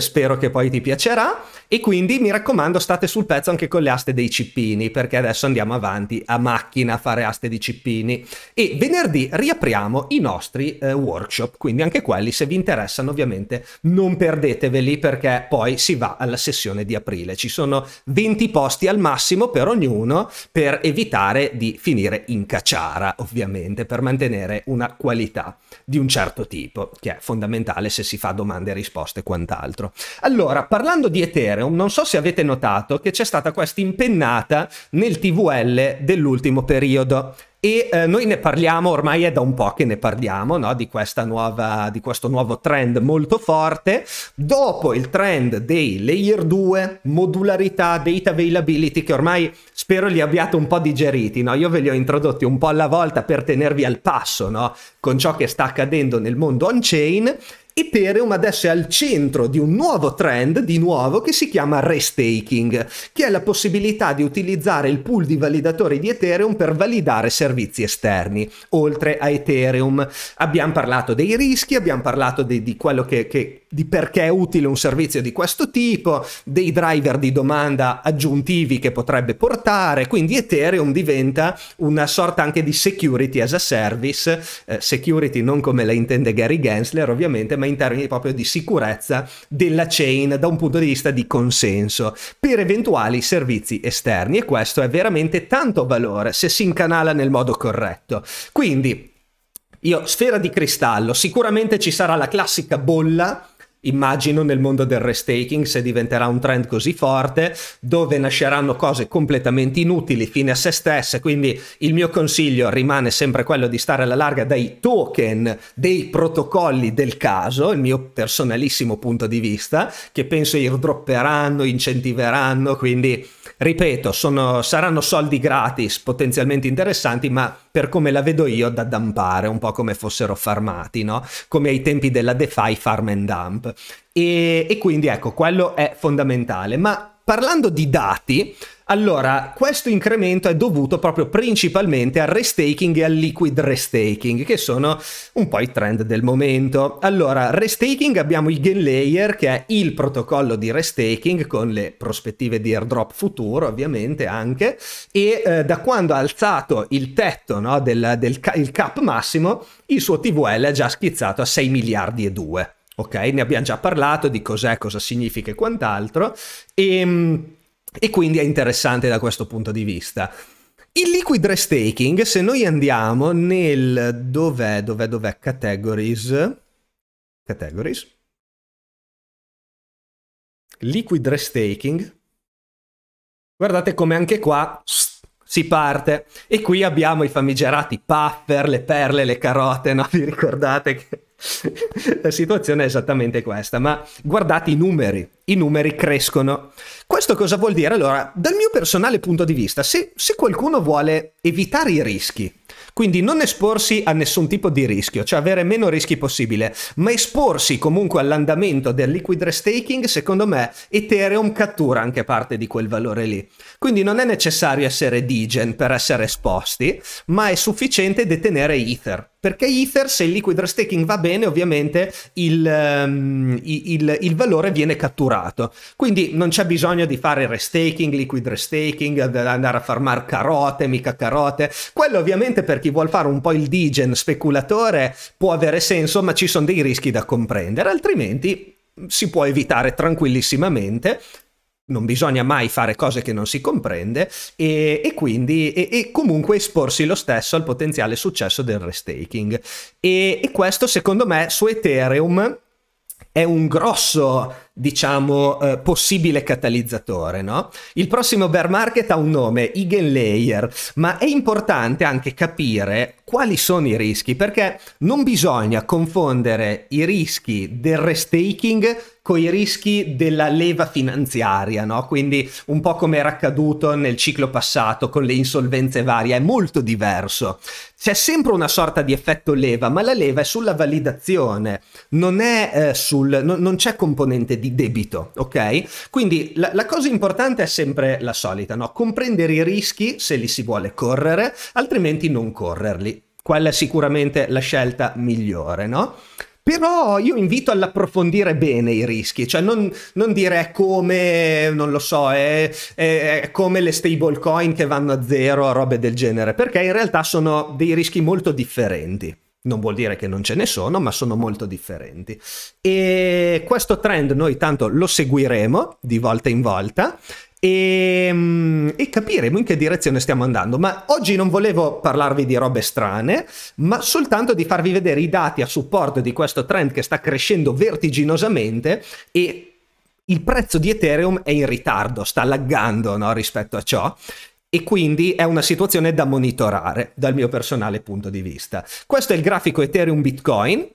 spero che poi ti piacerà e quindi mi raccomando state sul pezzo anche con le aste dei cippini perché adesso andiamo avanti a macchina a fare aste di cippini e venerdì riapriamo i nostri eh, workshop quindi anche quelli se vi interessano ovviamente non perdeteveli perché poi si va alla sessione di aprile ci sono 20 posti al massimo per ognuno per evitare di finire in cacciara ovviamente per mantenere una qualità di un certo tipo che è fondamentale se si fa domande e risposte e quant'altro altro. Allora, parlando di Ethereum, non so se avete notato che c'è stata questa impennata nel TVL dell'ultimo periodo. E eh, noi ne parliamo, ormai è da un po' che ne parliamo, no? di, nuova, di, questo nuovo trend molto forte. Dopo il trend dei layer 2, modularità, data availability, che ormai spero li abbiate un po' digeriti, no? io ve li ho introdotti un po' alla volta per tenervi al passo no? con ciò che sta accadendo nel mondo on-chain. Ethereum adesso è al centro di un nuovo trend, di nuovo, che si chiama restaking, che è la possibilità di utilizzare il pool di validatori di Ethereum per validare servizi esterni, oltre a Ethereum. Abbiamo parlato dei rischi, abbiamo parlato di, di quello che, che di perché è utile un servizio di questo tipo, dei driver di domanda aggiuntivi che potrebbe portare, quindi Ethereum diventa una sorta anche di security as a service, eh, security non come la intende Gary Gensler ovviamente, ma in termini proprio di sicurezza della chain da un punto di vista di consenso per eventuali servizi esterni e questo è veramente tanto valore se si incanala nel modo corretto. Quindi io, sfera di cristallo, sicuramente ci sarà la classica bolla immagino nel mondo del restaking se diventerà un trend così forte dove nasceranno cose completamente inutili fine a se stesse quindi il mio consiglio rimane sempre quello di stare alla larga dai token dei protocolli del caso il mio personalissimo punto di vista che penso airdropperanno incentiveranno quindi ripeto sono, saranno soldi gratis potenzialmente interessanti ma per come la vedo io, da dumpare, un po' come fossero farmati, no? Come ai tempi della DeFi farm and dump. e, e quindi ecco, quello è fondamentale. Ma parlando di dati, allora, questo incremento è dovuto proprio principalmente al restaking e al liquid restaking, che sono un po' i trend del momento. Allora, restaking abbiamo il layer, che è il protocollo di restaking con le prospettive di airdrop futuro, ovviamente anche, e eh, da quando ha alzato il tetto no, del, del ca cap massimo, il suo TVL è già schizzato a 6 miliardi e 2. Ok, ne abbiamo già parlato di cos'è, cosa significa e quant'altro. E ehm, e quindi è interessante da questo punto di vista. Il liquid restaking, se noi andiamo nel dov'è, dov'è, dov'è, categories, categories, liquid restaking, guardate come anche qua (sniffs) si parte e qui abbiamo i famigerati puffer, le perle, le carote, no? (laughs) Vi ricordate che (laughs) La situazione è esattamente questa, ma guardate i numeri, i numeri crescono. Questo cosa vuol dire? Allora, dal mio personale punto di vista, se, se qualcuno vuole evitare i rischi, quindi non esporsi a nessun tipo di rischio, cioè avere meno rischi possibile, ma esporsi comunque all'andamento del liquid restaking, secondo me Ethereum cattura anche parte di quel valore lì. Quindi non è necessario essere digen per essere esposti, ma è sufficiente detenere Ether. Perché Ether, se il liquid restaking va bene, ovviamente il, um, il, il valore viene catturato. Quindi non c'è bisogno di fare restaking, liquid restaking, andare a farmare carote, mica carote. Quello ovviamente per chi vuole fare un po' il digen speculatore può avere senso, ma ci sono dei rischi da comprendere, altrimenti si può evitare tranquillissimamente non bisogna mai fare cose che non si comprende e, e quindi e, e comunque esporsi lo stesso al potenziale successo del restaking e, questo secondo me su Ethereum è un grosso diciamo, eh, possibile catalizzatore, no? Il prossimo bear market ha un nome, Igen Layer, ma è importante anche capire quali sono i rischi, perché non bisogna confondere i rischi del restaking con i rischi della leva finanziaria, no? Quindi un po' come era accaduto nel ciclo passato con le insolvenze varie, è molto diverso. C'è sempre una sorta di effetto leva, ma la leva è sulla validazione, non, è, eh, sul, no, non c'è componente di di debito, ok? Quindi la, la cosa importante è sempre la solita, no? Comprendere i rischi se li si vuole correre, altrimenti non correrli. Quella è sicuramente la scelta migliore, no? Però io invito all'approfondire bene i rischi, cioè non, non dire è come, non lo so, è, è, come le stablecoin che vanno a zero, robe del genere, perché in realtà sono dei rischi molto differenti non vuol dire che non ce ne sono, ma sono molto differenti. E questo trend noi tanto lo seguiremo di volta in volta e, mm, e, capiremo in che direzione stiamo andando. Ma oggi non volevo parlarvi di robe strane, ma soltanto di farvi vedere i dati a supporto di questo trend che sta crescendo vertiginosamente e il prezzo di Ethereum è in ritardo, sta laggando no, rispetto a ciò e quindi è una situazione da monitorare dal mio personale punto di vista. Questo è il grafico Ethereum Bitcoin.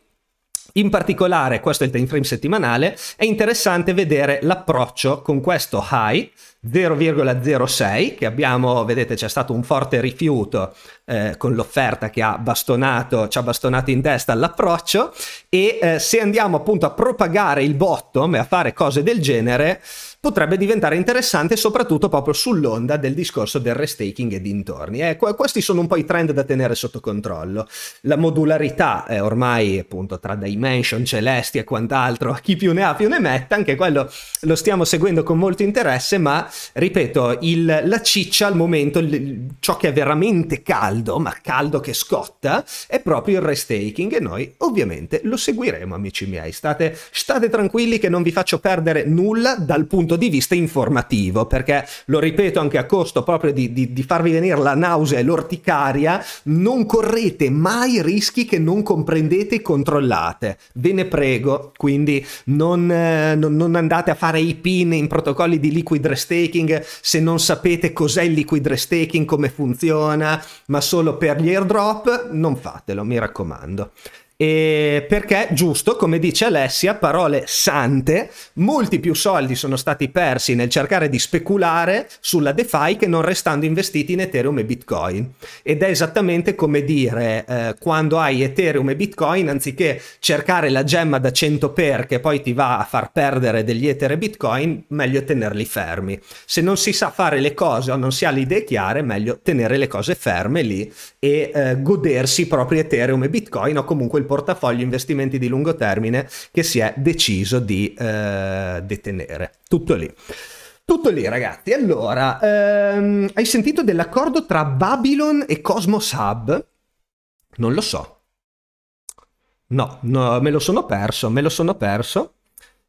In particolare, questo è il time frame settimanale, è interessante vedere l'approccio con questo high 0,06 che abbiamo, vedete c'è stato un forte rifiuto eh, con l'offerta che ha bastonato, ci ha bastonato in testa all'approccio e eh, se andiamo appunto a propagare il bottom e a fare cose del genere, potrebbe diventare interessante soprattutto proprio sull'onda del discorso del restaking e dintorni. Eh, questi sono un po' i trend da tenere sotto controllo. La modularità è ormai appunto tra dimension, celesti e quant'altro, chi più ne ha più ne metta, anche quello lo stiamo seguendo con molto interesse, ma ripeto, il, la ciccia al momento, il, ciò che è veramente caldo, ma caldo che scotta, è proprio il restaking e noi ovviamente lo seguiremo amici miei. State, state tranquilli che non vi faccio perdere nulla dal punto punto di vista informativo, perché lo ripeto anche a costo proprio di, di, di farvi venire la nausea e l'orticaria, non correte mai rischi che non comprendete e controllate. Ve ne prego, quindi non, eh, non, non andate a fare i pin in protocolli di liquid restaking se non sapete cos'è il liquid restaking, come funziona, ma solo per gli airdrop, non fatelo, mi raccomando. E perché, giusto, come dice Alessia, parole sante, molti più soldi sono stati persi nel cercare di speculare sulla DeFi che non restando investiti in Ethereum e Bitcoin. Ed è esattamente come dire, eh, quando hai Ethereum e Bitcoin, anziché cercare la gemma da 100 per che poi ti va a far perdere degli Ether e Bitcoin, meglio tenerli fermi. Se non si sa fare le cose o non si ha le idee chiare, meglio tenere le cose ferme lì e eh, godersi proprio Ethereum e Bitcoin o comunque il quel portafoglio investimenti di lungo termine che si è deciso di eh, detenere. Tutto lì. Tutto lì ragazzi, allora, ehm, hai sentito dell'accordo tra Babylon e Cosmos Hub? Non lo so. No, no, me lo sono perso, me lo sono perso.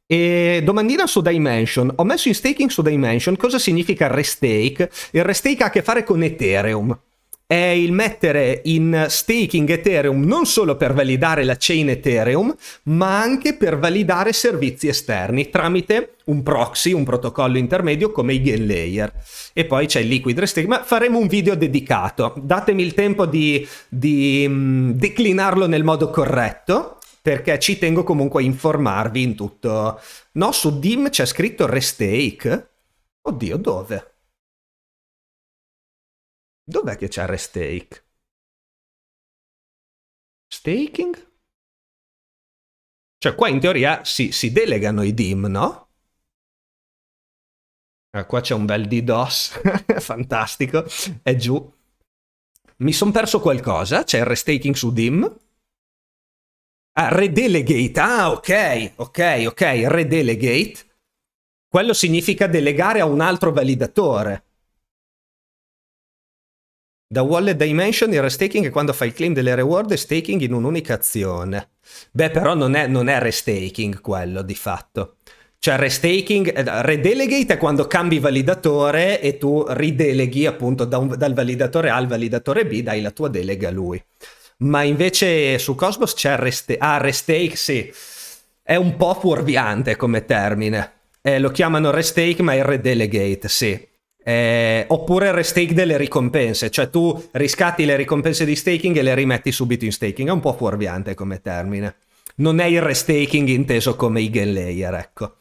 E domandina su Dimension. Ho messo in staking su Dimension. Cosa significa restake? Il restake ha a che fare con Ethereum è il mettere in staking Ethereum non solo per validare la chain Ethereum, ma anche per validare servizi esterni tramite un proxy, un protocollo intermedio come i game layer. E poi c'è il liquid restake, ma faremo un video dedicato. Datemi il tempo di, di mh, mm, declinarlo nel modo corretto perché ci tengo comunque a informarvi in tutto. No, su Dim c'è scritto restake. Oddio, dove? Dov'è che c'è restake? Staking? Cioè qua in teoria si, si delegano i DIM, no? Ah, qua c'è un bel DDoS, (laughs) fantastico, è giù. Mi sono perso qualcosa, c'è il restaking su DIM. Ah, redelegate, ah ok, ok, ok, redelegate. Quello significa delegare a un altro validatore. Da wallet dimension il restaking è quando fai il claim delle reward e staking in un'unica azione. Beh, però non è, non è restaking quello di fatto. Cioè restaking, eh, redelegate è quando cambi validatore e tu rideleghi appunto da un, dal validatore A al validatore B, dai la tua delega a lui. Ma invece su Cosmos c'è rest- ah, restake, sì, è un po' fuorviante come termine. Eh, lo chiamano restake ma è redelegate, sì. Eh, oppure il restake delle ricompense, cioè tu riscatti le ricompense di staking e le rimetti subito in staking, è un po' fuorviante come termine. Non è il restaking inteso come i gain layer, ecco.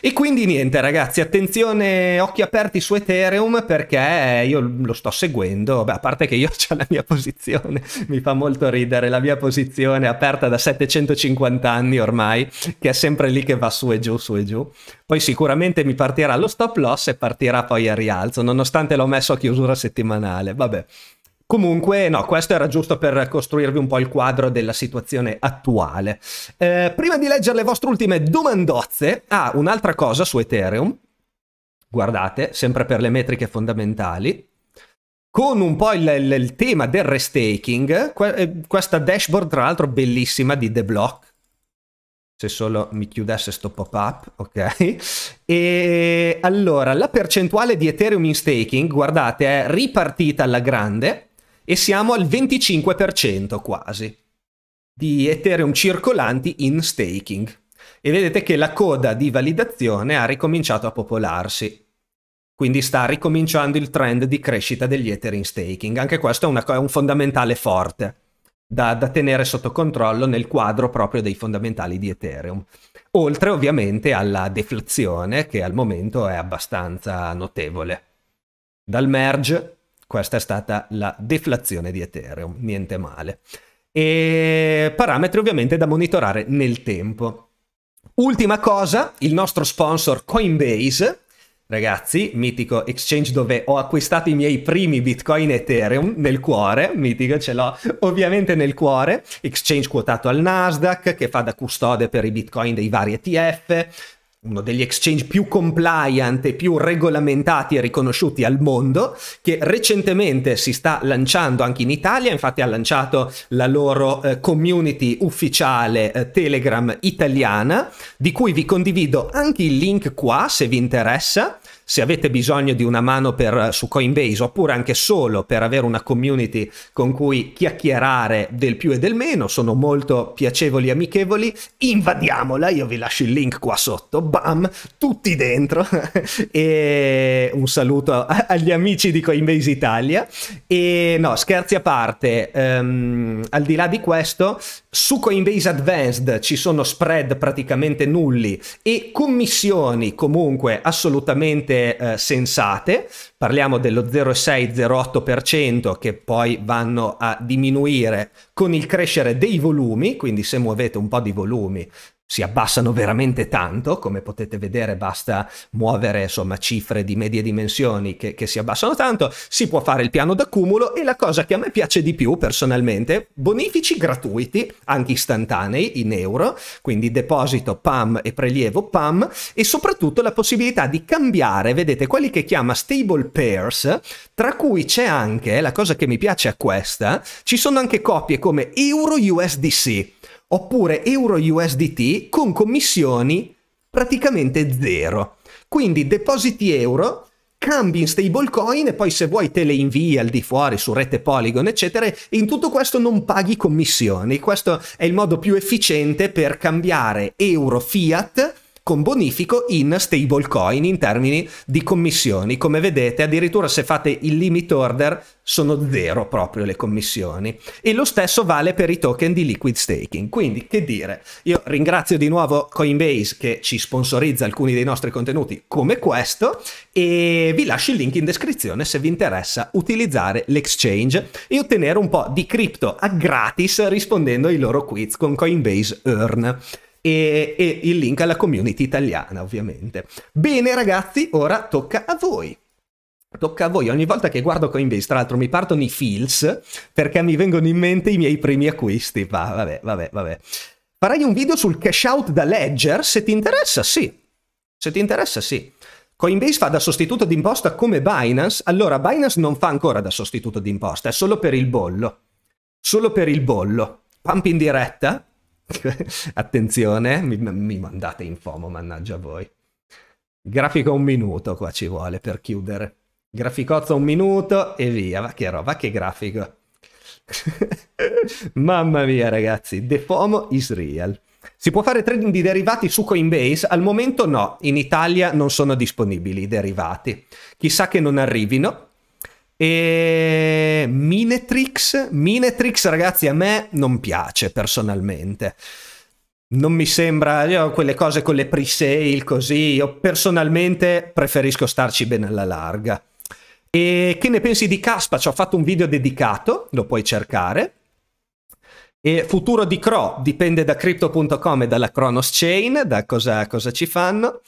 E quindi niente ragazzi, attenzione, occhi aperti su Ethereum perché io lo sto seguendo, Beh, a parte che io (laughs) ho la mia posizione, mi fa molto ridere, la mia posizione aperta da 750 anni ormai, che è sempre lì che va su e giù, su e giù. Poi sicuramente mi partirà lo stop loss e partirà poi a rialzo, nonostante l'ho messo a chiusura settimanale, vabbè. Comunque, no, questo era giusto per costruirvi un po' il quadro della situazione attuale. Eh, prima di leggere le vostre ultime domandozze, ah, un'altra cosa su Ethereum. Guardate, sempre per le metriche fondamentali. Con un po' il, il, il tema del restaking, eh, questa dashboard tra l'altro bellissima di The Block, se solo mi chiudesse sto pop-up, ok? (laughs) E allora, la percentuale di Ethereum in staking, guardate, è ripartita alla grande e siamo al 25% quasi di Ethereum circolanti in staking. E vedete che la coda di validazione ha ricominciato a popolarsi. Quindi sta ricominciando il trend di crescita degli Ether in staking. Anche questo è, una, è un fondamentale forte da, da tenere sotto controllo nel quadro proprio dei fondamentali di Ethereum. Oltre ovviamente alla deflazione che al momento è abbastanza notevole. Dal merge questa è stata la deflazione di Ethereum, niente male. E parametri ovviamente da monitorare nel tempo. Ultima cosa, il nostro sponsor Coinbase, Ragazzi, mitico exchange dove ho acquistato i miei primi Bitcoin Ethereum nel cuore, mitico ce l'ho ovviamente nel cuore, exchange quotato al Nasdaq che fa da custode per i Bitcoin dei vari ETF, uno degli exchange più compliant e più regolamentati e riconosciuti al mondo, che recentemente si sta lanciando anche in Italia, infatti ha lanciato la loro eh, community ufficiale eh, Telegram italiana, di cui vi condivido anche il link qua se vi interessa se avete bisogno di una mano per, eh, su Coinbase oppure anche solo per avere una community con cui chiacchierare del più e del meno, sono molto piacevoli e amichevoli, invadiamola, io vi lascio il link qua sotto, bam, tutti dentro (laughs) e un saluto agli amici di Coinbase Italia e no, scherzi a parte, um, al di là di questo, su Coinbase Advanced ci sono spread praticamente nulli e commissioni comunque assolutamente assolutamente eh, sensate. Parliamo dello 0,6-0,8% che poi vanno a diminuire con il crescere dei volumi, quindi se muovete un po' di volumi si abbassano veramente tanto, come potete vedere basta muovere insomma cifre di medie dimensioni che, che, si abbassano tanto, si può fare il piano d'accumulo e la cosa che a me piace di più personalmente, bonifici gratuiti, anche istantanei in euro, quindi deposito PAM e prelievo PAM e soprattutto la possibilità di cambiare, vedete, quelli che chiama stable pairs, tra cui c'è anche, la cosa che mi piace a questa, ci sono anche coppie come euro USDC oppure euro-USDT con commissioni praticamente zero. Quindi depositi euro, cambi in stablecoin e poi se vuoi te le invii al di fuori su rete Polygon, eccetera. In tutto questo non paghi commissioni. Questo è il modo più efficiente per cambiare euro fiat con bonifico in stablecoin in termini di commissioni. Come vedete, addirittura se fate il limit order sono zero proprio le commissioni. E lo stesso vale per i token di liquid staking. Quindi, che dire, io ringrazio di nuovo Coinbase che ci sponsorizza alcuni dei nostri contenuti come questo e vi lascio il link in descrizione se vi interessa utilizzare l'exchange e ottenere un po' di cripto a gratis rispondendo ai loro quiz con Coinbase Earn e, e il link alla community italiana ovviamente. Bene ragazzi, ora tocca a voi tocca a voi. Ogni volta che guardo Coinbase, tra l'altro, mi partono i feels perché mi vengono in mente i miei primi acquisti. Va, vabbè, vabbè, vabbè. Farai un video sul cash out da Ledger? Se ti interessa, sì. Se ti interessa, sì. Coinbase fa da sostituto d'imposta come Binance. Allora, Binance non fa ancora da sostituto d'imposta, è solo per il bollo. Solo per il bollo. Pump in diretta, (laughs) Attenzione, mi, mi mandate in FOMO, mannaggia voi. Grafico un minuto qua ci vuole per chiudere. Graficozzo un minuto e via, va che roba, che grafico. (laughs) Mamma mia ragazzi, The FOMO is real. Si può fare trading di derivati su Coinbase? Al momento no, in Italia non sono disponibili i derivati. Chissà che non arrivino, e Minetrix, Minetrix ragazzi a me non piace personalmente. Non mi sembra, io quelle cose con le pre-sale così, io personalmente preferisco starci bene alla larga. E che ne pensi di Caspa? Ci ho fatto un video dedicato, lo puoi cercare. E futuro di Cro dipende da crypto.com e dalla Kronos Chain, da cosa, cosa ci fanno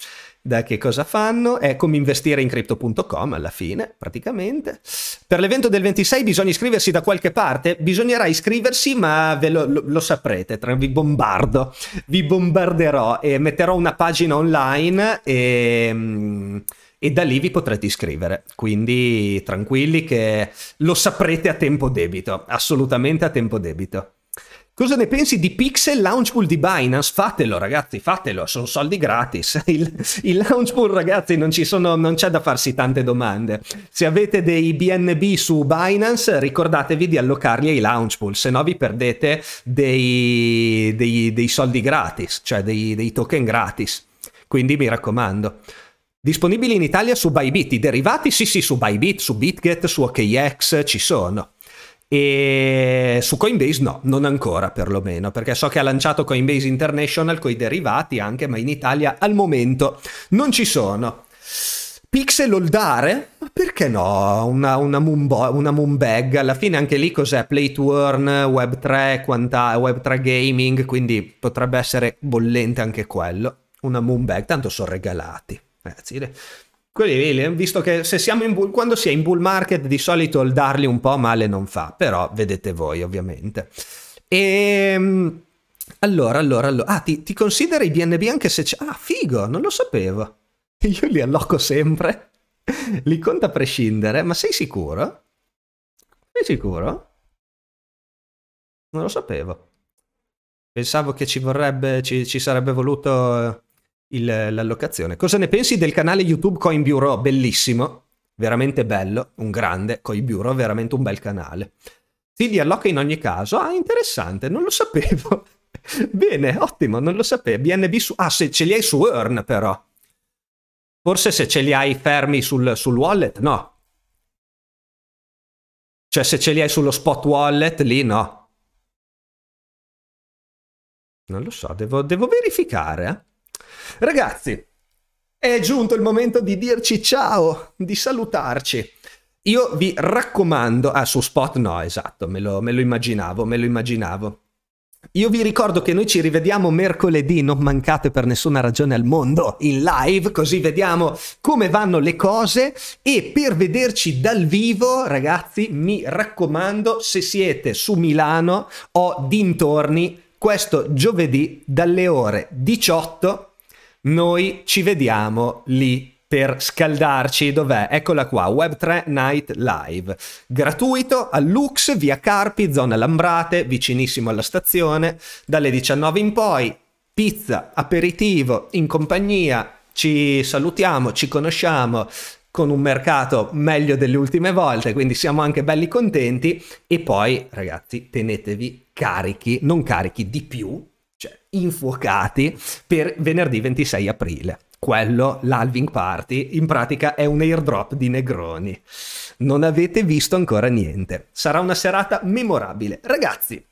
da che cosa fanno, è come investire in crypto.com alla fine, praticamente. Per l'evento del 26 bisogna iscriversi da qualche parte, bisognerà iscriversi, ma ve lo, lo, lo saprete, tra, vi bombardo, vi bombarderò e metterò una pagina online e, mm, e da lì vi potrete iscrivere. Quindi tranquilli che lo saprete a tempo debito, assolutamente a tempo debito. Cosa ne pensi di Pixel Launch Pool di Binance? Fatelo ragazzi, fatelo, sono soldi gratis. (laughs) Il, il Launch Pool ragazzi non, sono, non c'è da farsi tante domande. Se avete dei BNB su Binance ricordatevi di allocarli ai Launch Pool, se no vi perdete dei, dei, dei soldi gratis, cioè dei, dei token gratis. Quindi mi raccomando. Disponibili in Italia su Bybit, i derivati sì sì su Bybit, su BitGet, su OKX ci sono. E su Coinbase no, non ancora perlomeno, perché so che ha lanciato Coinbase International con i derivati anche, ma in Italia al momento non ci sono. Pixel oldare? Ma perché no? Una, una, moonbo- una moonbag, alla fine anche lì cos'è? Play to earn, Web3, quanta- Web3 gaming, quindi potrebbe essere bollente anche quello. Una moonbag, tanto sono regalati. Ragazzi, eh, quelli lì, visto che se siamo in bull, quando si è in bull market di solito il darli un po' male non fa, però vedete voi ovviamente. E, ehm, allora, allora, allora, ah, ti, ti consideri i BNB anche se c'è... Ah, figo, non lo sapevo. (laughs) Io li alloco sempre, li conto a prescindere, ma sei sicuro? Sei sicuro? Non lo sapevo. Pensavo che ci vorrebbe, ci, ci sarebbe voluto eh, il, l'allocazione. Cosa ne pensi del canale YouTube Coin Bureau? Bellissimo, veramente bello, un grande Coin Bureau, veramente un bel canale. Ti li alloca in ogni caso? Ah, interessante, non lo sapevo. (laughs) Bene, ottimo, non lo sapevo. BNB su... Ah, se ce li hai su Earn però. Forse se ce li hai fermi sul, sul wallet, no. Cioè se ce li hai sullo spot wallet, lì no. Non lo so, devo, devo verificare. Eh? Ragazzi, è giunto il momento di dirci ciao, di salutarci. Io vi raccomando, ah su Spot no, esatto, me lo, me lo immaginavo, me lo immaginavo. Io vi ricordo che noi ci rivediamo mercoledì, non mancate per nessuna ragione al mondo in live, così vediamo come vanno le cose e per vederci dal vivo, ragazzi, mi raccomando, se siete su Milano o dintorni, questo giovedì dalle ore 18 noi ci vediamo lì per scaldarci, dov'è? Eccola qua, Web3 Night Live, gratuito a Lux, via Carpi, zona Lambrate, vicinissimo alla stazione, dalle 19 in poi, pizza, aperitivo, in compagnia, ci salutiamo, ci conosciamo, con un mercato meglio delle ultime volte, quindi siamo anche belli contenti. E poi, ragazzi, tenetevi carichi, non carichi di più, cioè infuocati per venerdì 26 aprile. Quello, l'Alving Party, in pratica è un airdrop di Negroni. Non avete visto ancora niente. Sarà una serata memorabile. Ragazzi,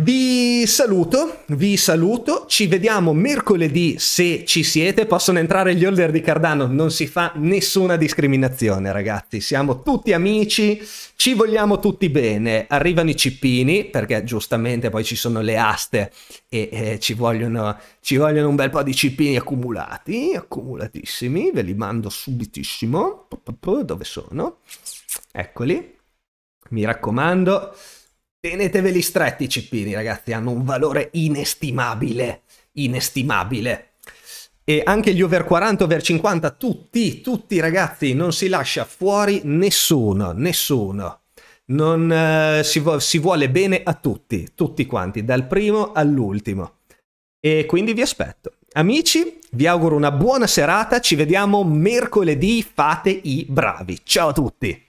vi saluto, vi saluto, ci vediamo mercoledì se ci siete, possono entrare gli holder di Cardano, non si fa nessuna discriminazione ragazzi, siamo tutti amici, ci vogliamo tutti bene, arrivano i cippini perché giustamente poi ci sono le aste e eh, ci, vogliono, ci vogliono un bel po' di cippini accumulati, accumulatissimi, ve li mando subitissimo, dove sono? Eccoli, mi raccomando. Teneteveli stretti i cippini, ragazzi, hanno un valore inestimabile, inestimabile. E anche gli over 40, over 50, tutti, tutti ragazzi, non si lascia fuori nessuno, nessuno. Non eh, si, vo si vuole bene a tutti, tutti quanti, dal primo all'ultimo. E quindi vi aspetto. Amici, vi auguro una buona serata, ci vediamo mercoledì, fate i bravi. Ciao a tutti!